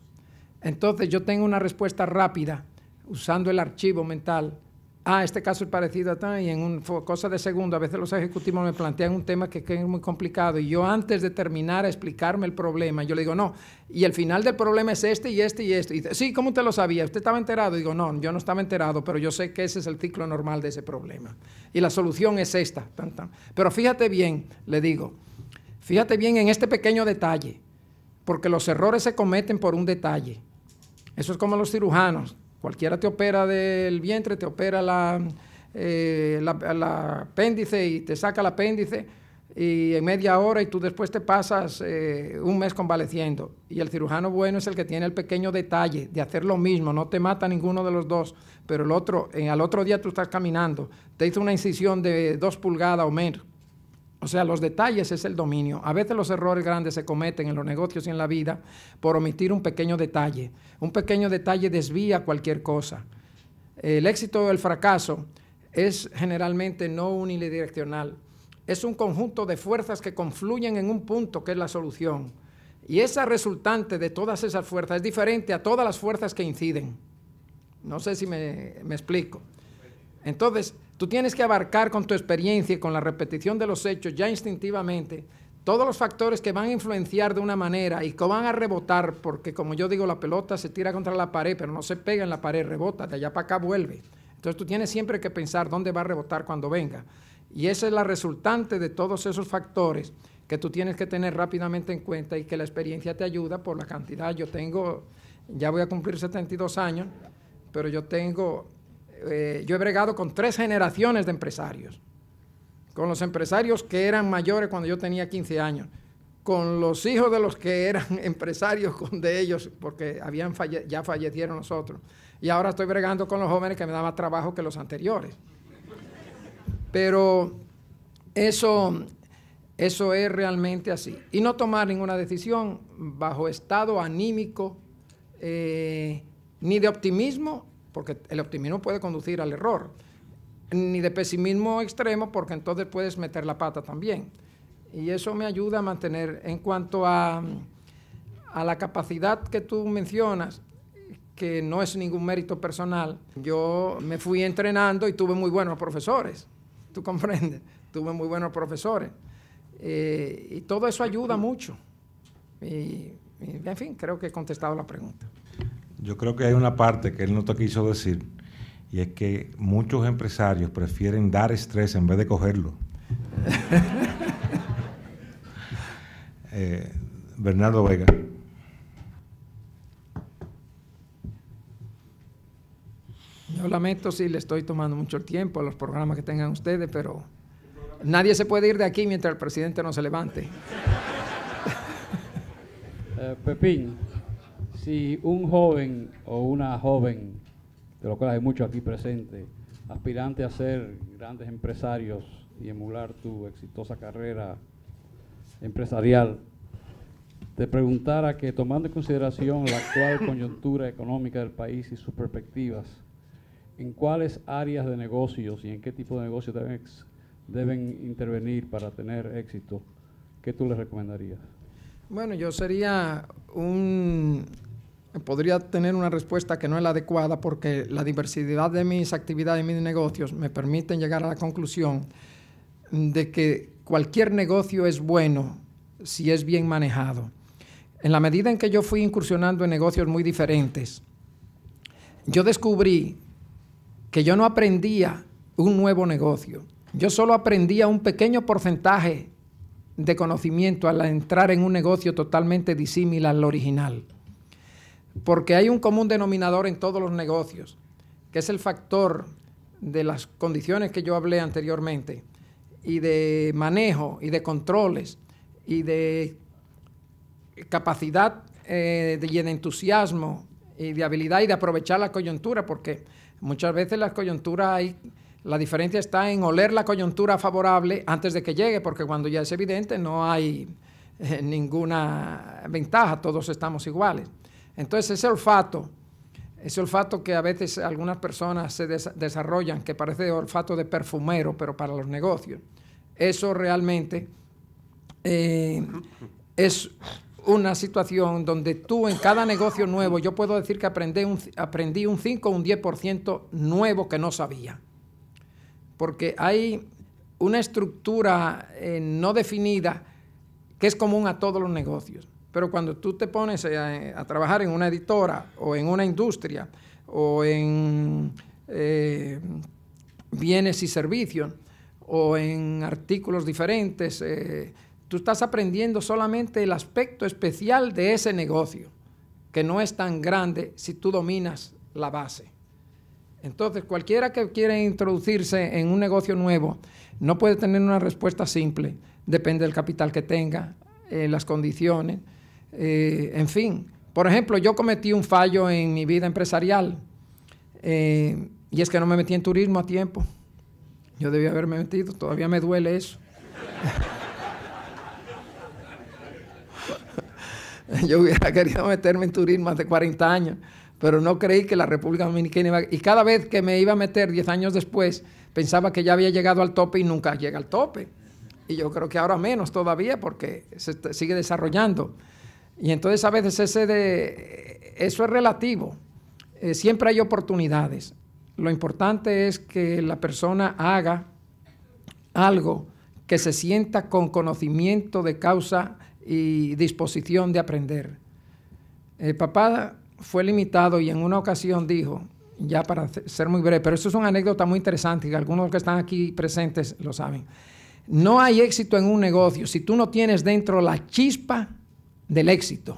Entonces, yo tengo una respuesta rápida usando el archivo mental ah, este caso es parecido a tal, y en un, cosa de segundo, a veces los ejecutivos me plantean un tema que, es muy complicado, y yo antes de terminar a explicarme el problema, yo le digo, no, y el final del problema es este y este y este. Y dice, sí, ¿cómo usted lo sabía? ¿Usted estaba enterado? Y digo, no, yo no estaba enterado, pero yo sé que ese es el ciclo normal de ese problema. Y la solución es esta. Tan, tan. Pero fíjate bien, le digo, fíjate bien en este pequeño detalle, porque los errores se cometen por un detalle. Eso es como los cirujanos Cualquiera te opera del vientre, te opera eh, la, apéndice y te saca el apéndice y en media hora y tú después te pasas eh, un mes convaleciendo. Y el cirujano bueno es el que tiene el pequeño detalle de hacer lo mismo, no te mata ninguno de los dos, pero el otro, eh, al otro día tú estás caminando, te hizo una incisión de dos pulgadas o menos o sea, los detalles es el dominio. A veces los errores grandes se cometen en los negocios y en la vida por omitir un pequeño detalle. Un pequeño detalle desvía cualquier cosa. El éxito o el fracaso es generalmente no unidireccional. Es un conjunto de fuerzas que confluyen en un punto que es la solución. Y esa resultante de todas esas fuerzas es diferente a todas las fuerzas que inciden. No sé si me, me explico. Entonces, Tú tienes que abarcar con tu experiencia y con la repetición de los hechos ya instintivamente todos los factores que van a influenciar de una manera y que van a rebotar, porque como yo digo, la pelota se tira contra la pared, pero no se pega en la pared, rebota, de allá para acá vuelve. Entonces tú tienes siempre que pensar dónde va a rebotar cuando venga. Y esa es la resultante de todos esos factores que tú tienes que tener rápidamente en cuenta y que la experiencia te ayuda por la cantidad. Yo tengo, ya voy a cumplir 72 años, pero yo tengo eh, yo he bregado con tres generaciones de empresarios, con los empresarios que eran mayores cuando yo tenía 15 años, con los hijos de los que eran (laughs) empresarios de ellos, porque habían ya fallecieron nosotros, y ahora estoy bregando con los jóvenes que me da más trabajo que los anteriores. Pero eso, es realmente así. Y no tomar ninguna decisión bajo estado anímico, eh, ni de optimismo porque el optimismo puede conducir al error, ni de pesimismo extremo, porque entonces puedes meter la pata también. Y eso me ayuda a mantener, en cuanto a, la capacidad que tú mencionas, que no es ningún mérito personal, yo me fui entrenando y tuve muy buenos profesores, tú comprendes, tuve muy buenos profesores. Eh, y todo eso ayuda mucho. y, en fin, creo que he contestado la pregunta. Yo creo que hay una parte que él no te quiso decir, y es que muchos empresarios prefieren dar estrés en vez de cogerlo. (laughs) Eh, Bernardo Vega. Yo lamento si le estoy tomando mucho tiempo a los programas que tengan ustedes, pero nadie se puede ir de aquí mientras el presidente no se levante. Eh, Pepín si un joven o una joven, de lo cual hay muchos aquí presentes, aspirante a ser grandes empresarios y emular tu exitosa carrera empresarial, te preguntara que tomando en consideración la actual coyuntura económica del país y sus perspectivas, ¿en cuáles áreas de negocios y en qué tipo de negocios deben, deben intervenir para tener éxito? ¿Qué tú les recomendarías? Bueno, yo sería un podría tener una respuesta que no es la adecuada porque la diversidad de mis actividades y mis negocios me permiten llegar a la conclusión de que cualquier negocio es bueno si es bien manejado. En la medida en que yo fui incursionando en negocios muy diferentes, yo descubrí que yo no aprendía un nuevo negocio. Yo solo aprendía un pequeño porcentaje de conocimiento al entrar en un negocio totalmente disímil al original porque hay un común denominador en todos los negocios, que es el factor de las condiciones que yo hablé anteriormente, y de manejo, y de controles, y de capacidad de, eh, y de entusiasmo, y de habilidad, y de aprovechar la coyuntura, porque muchas veces las coyunturas hay... La diferencia está en oler la coyuntura favorable antes de que llegue, porque cuando ya es evidente no hay eh, ninguna ventaja, todos estamos iguales. Entonces ese olfato, ese olfato que a veces algunas personas se desarrollan, que parece olfato de perfumero, pero para los negocios, eso realmente eh, es una situación donde tú en cada negocio nuevo, yo puedo decir que aprendí un, aprendí un 5 o un 10% nuevo que no sabía. Porque hay una estructura eh, no definida que es común a todos los negocios. Pero cuando tú te pones eh, a, trabajar en una editora o en una industria o en eh, bienes y servicios o en artículos diferentes, eh, tú estás aprendiendo solamente el aspecto especial de ese negocio, que no es tan grande si tú dominas la base. Entonces, cualquiera que quiera introducirse en un negocio nuevo no puede tener una respuesta simple. Depende del capital que tenga, las condiciones, eh, en fin, por ejemplo, yo cometí un fallo en mi vida empresarial eh, y es que no me metí en turismo a tiempo. Yo debía haberme metido, todavía me duele eso. (laughs) yo hubiera querido meterme en turismo hace 40 años, pero no creí que la República Dominicana iba... Y cada vez que me iba a meter 10 años después, pensaba que ya había llegado al tope y nunca llega al tope. Y yo creo que ahora menos todavía porque se sigue desarrollando. Y entonces a veces ese de, eso es relativo. Eh, siempre hay oportunidades. Lo importante es que la persona haga algo que se sienta con conocimiento de causa y disposición de aprender. El papá fue limitado y en una ocasión dijo, ya para ser muy breve, pero esto es una anécdota muy interesante y algunos que están aquí presentes lo saben. No hay éxito en un negocio si tú no tienes dentro la chispa del éxito.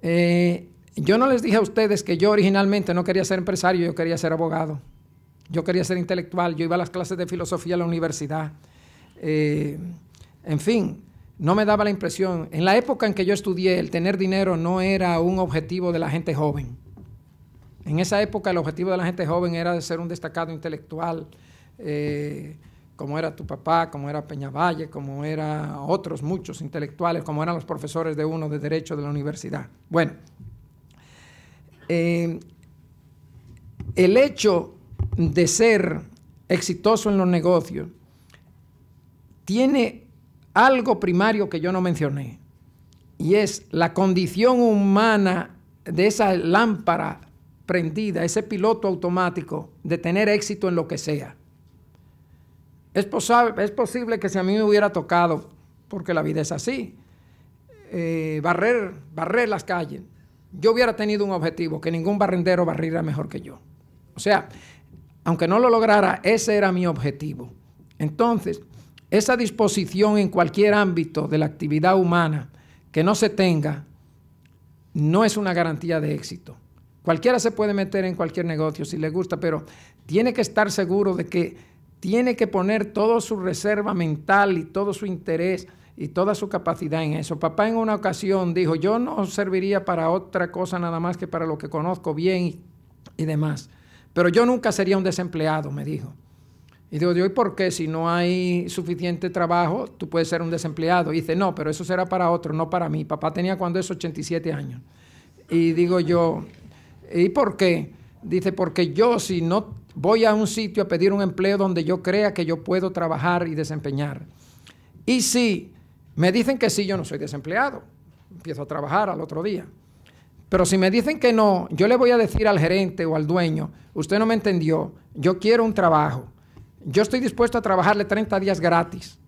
Eh, yo no les dije a ustedes que yo originalmente no quería ser empresario, yo quería ser abogado. Yo quería ser intelectual, yo iba a las clases de filosofía a la universidad. Eh, en fin, no me daba la impresión. En la época en que yo estudié, el tener dinero no era un objetivo de la gente joven. En esa época el objetivo de la gente joven era de ser un destacado intelectual. Eh, como era tu papá, como era Valle, como era otros muchos intelectuales, como eran los profesores de uno de Derecho de la universidad. Bueno, eh, el hecho de ser exitoso en los negocios tiene algo primario que yo no mencioné, y es la condición humana de esa lámpara prendida, ese piloto automático, de tener éxito en lo que sea. Es, posible que si a mí me hubiera tocado, porque la vida es así, eh, barrer, barrer las calles, yo hubiera tenido un objetivo, que ningún barrendero barriera mejor que yo. O sea, aunque no lo lograra, ese era mi objetivo. Entonces, esa disposición en cualquier ámbito de la actividad humana que no se tenga, no es una garantía de éxito. Cualquiera se puede meter en cualquier negocio si le gusta, pero tiene que estar seguro de que tiene que poner toda su reserva mental y todo su interés y toda su capacidad en eso. Papá en una ocasión dijo, yo no serviría para otra cosa nada más que para lo que conozco bien y, demás, pero yo nunca sería un desempleado, me dijo. Y digo, yo, ¿y por qué? Si no hay suficiente trabajo, tú puedes ser un desempleado. Y dice, no, pero eso será para otro, no para mí. Papá tenía cuando es 87 años. Y digo yo, ¿y por qué? Dice, porque yo si no Voy a un sitio a pedir un empleo donde yo crea que yo puedo trabajar y desempeñar. Y si me dicen que sí, yo no soy desempleado. Empiezo a trabajar al otro día. Pero si me dicen que no, yo le voy a decir al gerente o al dueño, usted no me entendió, yo quiero un trabajo. Yo estoy dispuesto a trabajarle 30 días gratis.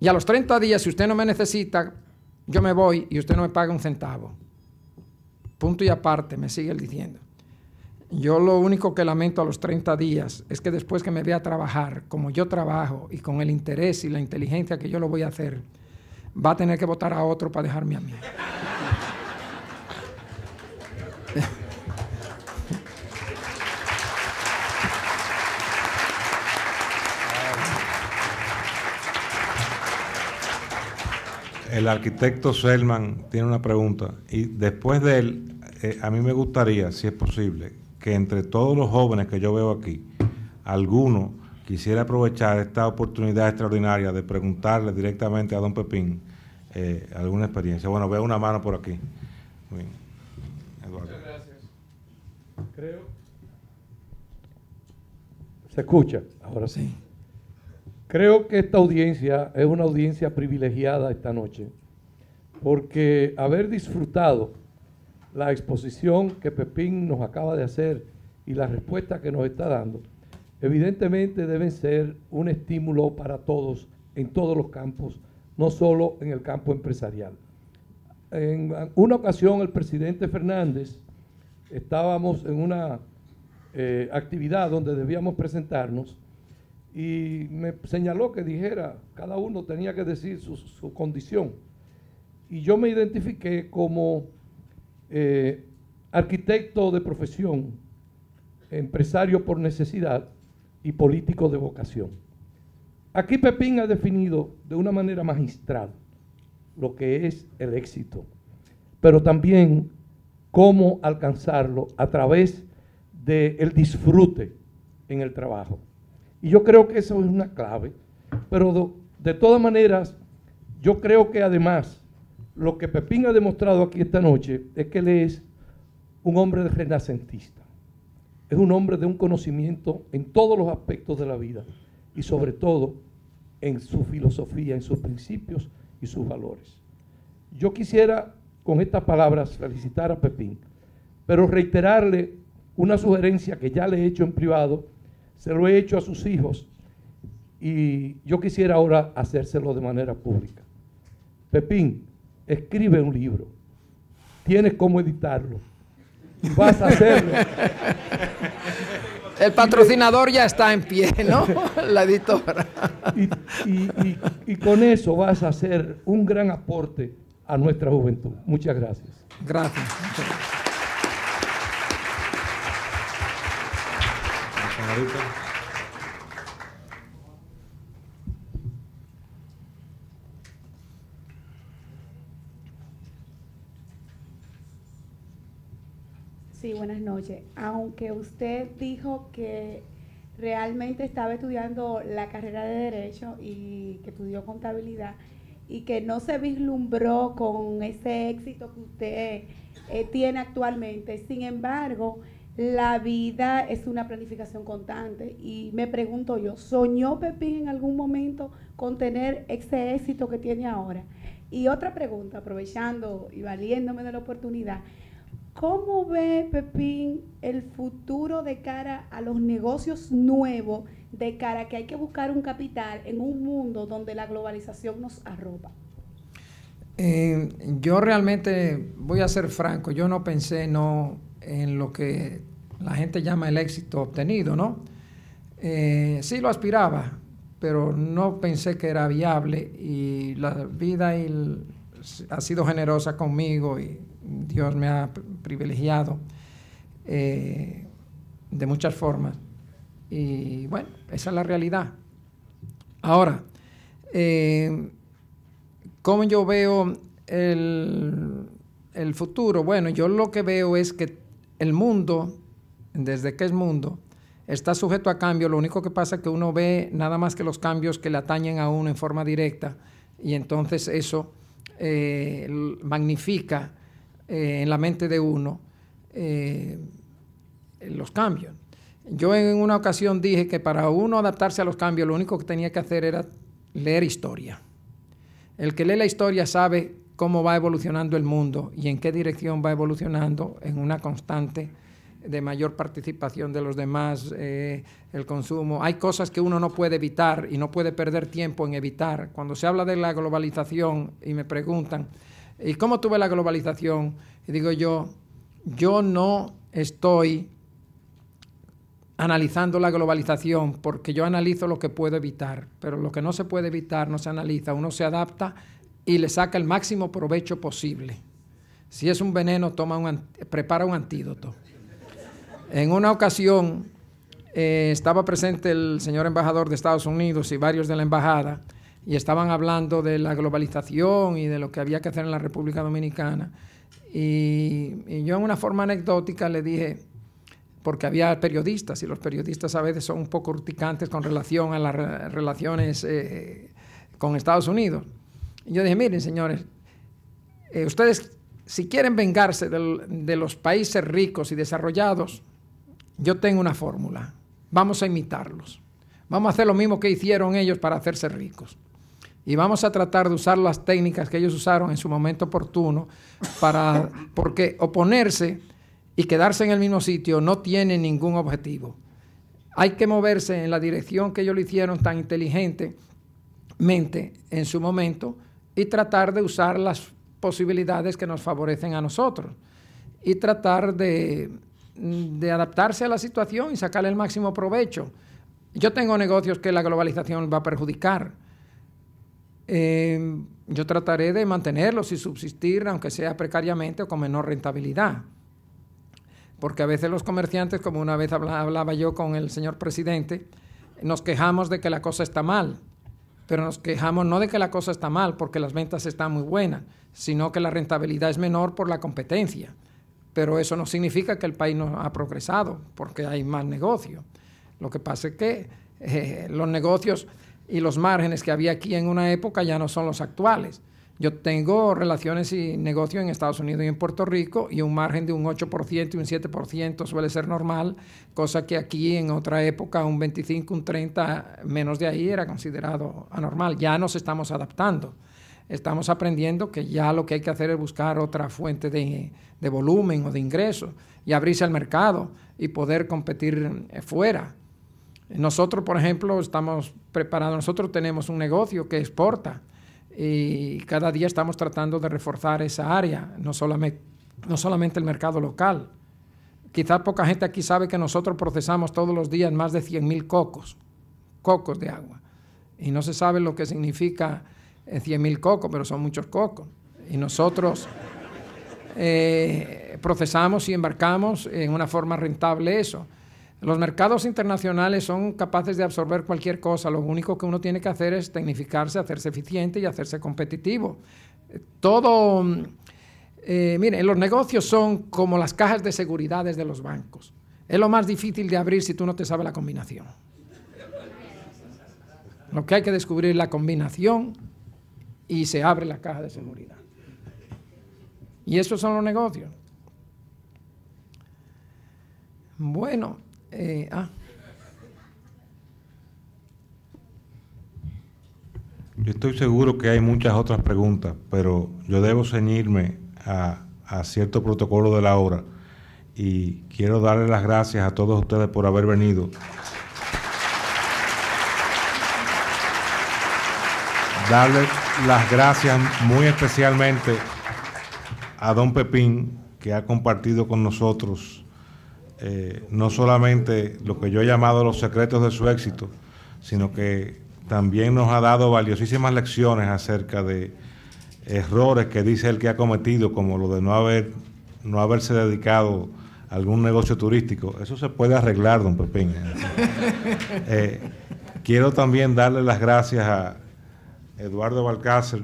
Y a los 30 días, si usted no me necesita, yo me voy y usted no me paga un centavo. Punto y aparte, me sigue diciendo. Yo lo único que lamento a los 30 días es que después que me vea trabajar como yo trabajo y con el interés y la inteligencia que yo lo voy a hacer, va a tener que votar a otro para dejarme a mí. El arquitecto Selman tiene una pregunta y después de él, eh, a mí me gustaría, si es posible, que entre todos los jóvenes que yo veo aquí, alguno quisiera aprovechar esta oportunidad extraordinaria de preguntarle directamente a don Pepín eh, alguna experiencia. Bueno, veo una mano por aquí. bien. Muchas gracias. Creo. ¿Se escucha? Ahora sí. Creo que esta audiencia es una audiencia privilegiada esta noche, porque haber disfrutado la exposición que Pepín nos acaba de hacer y la respuesta que nos está dando, evidentemente deben ser un estímulo para todos en todos los campos, no solo en el campo empresarial. En una ocasión el presidente Fernández, estábamos en una eh, actividad donde debíamos presentarnos y me señaló que dijera, cada uno tenía que decir su, su condición. Y yo me identifiqué como eh, arquitecto de profesión, empresario por necesidad y político de vocación. Aquí Pepín ha definido de una manera magistral lo que es el éxito, pero también cómo alcanzarlo a través del disfrute en el trabajo. Y yo creo que eso es una clave, pero de todas maneras, yo creo que además lo que Pepín ha demostrado aquí esta noche es que él es un hombre renacentista. Es un hombre de un conocimiento en todos los aspectos de la vida y sobre todo en su filosofía, en sus principios y sus valores. Yo quisiera con estas palabras felicitar a Pepín, pero reiterarle una sugerencia que ya le he hecho en privado, se lo he hecho a sus hijos y yo quisiera ahora hacérselo de manera pública. Pepín, escribe un libro. Tienes cómo editarlo. Vas a hacerlo. El patrocinador ya está en pie, ¿no? (laughs) La editora. Y, y, con eso vas a hacer un gran aporte a nuestra juventud. Muchas gracias. Gracias. gracias. Sí, buenas noches. Aunque usted dijo que realmente estaba estudiando la carrera de Derecho y que estudió contabilidad y que no se vislumbró con ese éxito que usted eh, tiene actualmente. Sin embargo, la vida es una planificación constante y me pregunto yo, ¿soñó Pepín en algún momento con tener ese éxito que tiene ahora? Y otra pregunta, aprovechando y valiéndome de la oportunidad, ¿Cómo ve Pepín el futuro de cara a los negocios nuevos, de cara que hay que buscar un capital en un mundo donde la globalización nos arropa? Eh, yo realmente, voy a ser franco, yo no pensé no en lo que la gente llama el éxito obtenido, ¿no? Eh, sí lo aspiraba, pero no pensé que era viable y la vida ha sido generosa conmigo y Dios me ha privilegiado eh, de muchas formas. Y bueno, esa es la realidad. Ahora, eh, ¿cómo yo veo el, el futuro? Bueno, yo lo que veo es que el mundo, desde que es mundo, está sujeto a cambio. Lo único que pasa es que uno ve nada más que los cambios que le atañen a uno en forma directa y entonces eso eh, magnifica eh, en la mente de uno eh, los cambios. Yo en una ocasión dije que para uno adaptarse a los cambios lo único que tenía que hacer era leer historia. El que lee la historia sabe cómo va evolucionando el mundo y en qué dirección va evolucionando en una constante de mayor participación de los demás, eh, el consumo. Hay cosas que uno no puede evitar y no puede perder tiempo en evitar. Cuando se habla de la globalización y me preguntan, ¿Y cómo tuve la globalización? Y digo yo, yo no estoy analizando la globalización, porque yo analizo lo que puedo evitar, pero lo que no se puede evitar no se analiza, uno se adapta y le saca el máximo provecho posible. Si es un veneno, toma un, prepara un antídoto. En una ocasión eh, estaba presente el señor embajador de Estados Unidos y varios de la embajada, y estaban hablando de la globalización y de lo que había que hacer en la República Dominicana. Y, yo en una forma anecdótica le dije, porque había periodistas y los periodistas a veces son un poco urticantes con relación a las relaciones eh, con Estados Unidos. Y yo dije, miren señores, eh, ustedes si quieren vengarse de los países ricos y desarrollados, yo tengo una fórmula, vamos a imitarlos. Vamos a hacer lo mismo que hicieron ellos para hacerse ricos y vamos a tratar de usar las técnicas que ellos usaron en su momento oportuno para porque oponerse y quedarse en el mismo sitio no tiene ningún objetivo. Hay que moverse en la dirección que ellos lo hicieron tan inteligentemente en su momento y tratar de usar las posibilidades que nos favorecen a nosotros y tratar de, de adaptarse a la situación y sacarle el máximo provecho. Yo tengo negocios que la globalización va a perjudicar Em, yo trataré de mantenerlos y subsistir, aunque sea precariamente o con menor rentabilidad. Porque a veces los comerciantes, como una vez hablaba, yo con el señor presidente, nos quejamos de que la cosa está mal, pero nos quejamos no de que la cosa está mal porque las ventas están muy buenas, sino que la rentabilidad es menor por la competencia. Pero eso no significa que el país no ha progresado porque hay más negocio. Lo que pasa es que eh, los negocios y los márgenes que había aquí en una época ya no son los actuales. Yo tengo relaciones y negocios en Estados Unidos y en Puerto Rico y un margen de un 8% y un 7% suele ser normal, cosa que aquí en otra época un 25, un 30, menos de ahí era considerado anormal. Ya nos estamos adaptando. Estamos aprendiendo que ya lo que hay que hacer es buscar otra fuente de, de volumen o de ingreso y abrirse al mercado y poder competir fuera. Nosotros, por ejemplo, estamos preparados, nosotros tenemos un negocio que exporta y cada día estamos tratando de reforzar esa área, no solamente, el mercado local. Quizás poca gente aquí sabe que nosotros procesamos todos los días más de 100.000 cocos, cocos de agua. Y no se sabe lo que significa 100.000 eh, cocos, pero son muchos cocos. Y nosotros eh, procesamos y embarcamos en una forma rentable eso. Los mercados internacionales son capaces de absorber cualquier cosa, lo único que uno tiene que hacer es tecnificarse, hacerse eficiente y hacerse competitivo. Eh, todo, mire, mm, eh, miren, los negocios son como las cajas de seguridades de los bancos. Es lo más difícil de abrir si tú no te sabes la combinación. Lo que hay que descubrir es la combinación y se abre la caja de seguridad. Y esos son los negocios. Bueno, eh, ah. Yo estoy seguro que hay muchas otras preguntas, pero yo debo ceñirme a, a, cierto protocolo de la hora y quiero darle las gracias a todos ustedes por haber venido. Darle las gracias muy especialmente a don Pepín, que ha compartido con nosotros eh, no solamente lo que yo he llamado los secretos de su éxito, sino que también nos ha dado valiosísimas lecciones acerca de errores que dice él que ha cometido, como lo de no haber no haberse dedicado a algún negocio turístico. Eso se puede arreglar, don Pepín. (laughs) Eh, quiero también darle las gracias a Eduardo Balcácer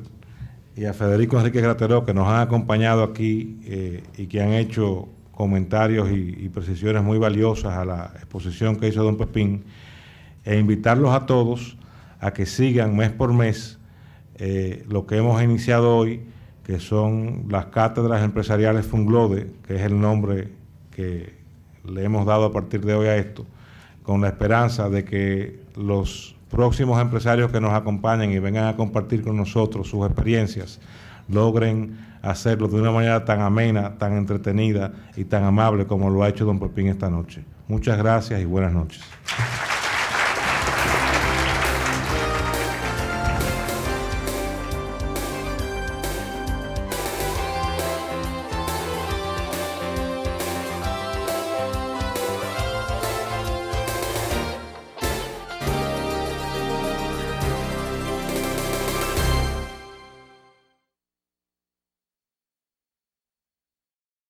y a Federico Enrique Gratero que nos han acompañado aquí eh, y que han hecho comentarios y, precisiones muy valiosas a la exposición que hizo don Pepín, e invitarlos a todos a que sigan mes por mes eh, lo que hemos iniciado hoy, que son las cátedras empresariales Funglode, que es el nombre que le hemos dado a partir de hoy a esto, con la esperanza de que los próximos empresarios que nos acompañen y vengan a compartir con nosotros sus experiencias logren hacerlo de una manera tan amena, tan entretenida y tan amable como lo ha hecho don Pepín esta noche. Muchas gracias y buenas noches.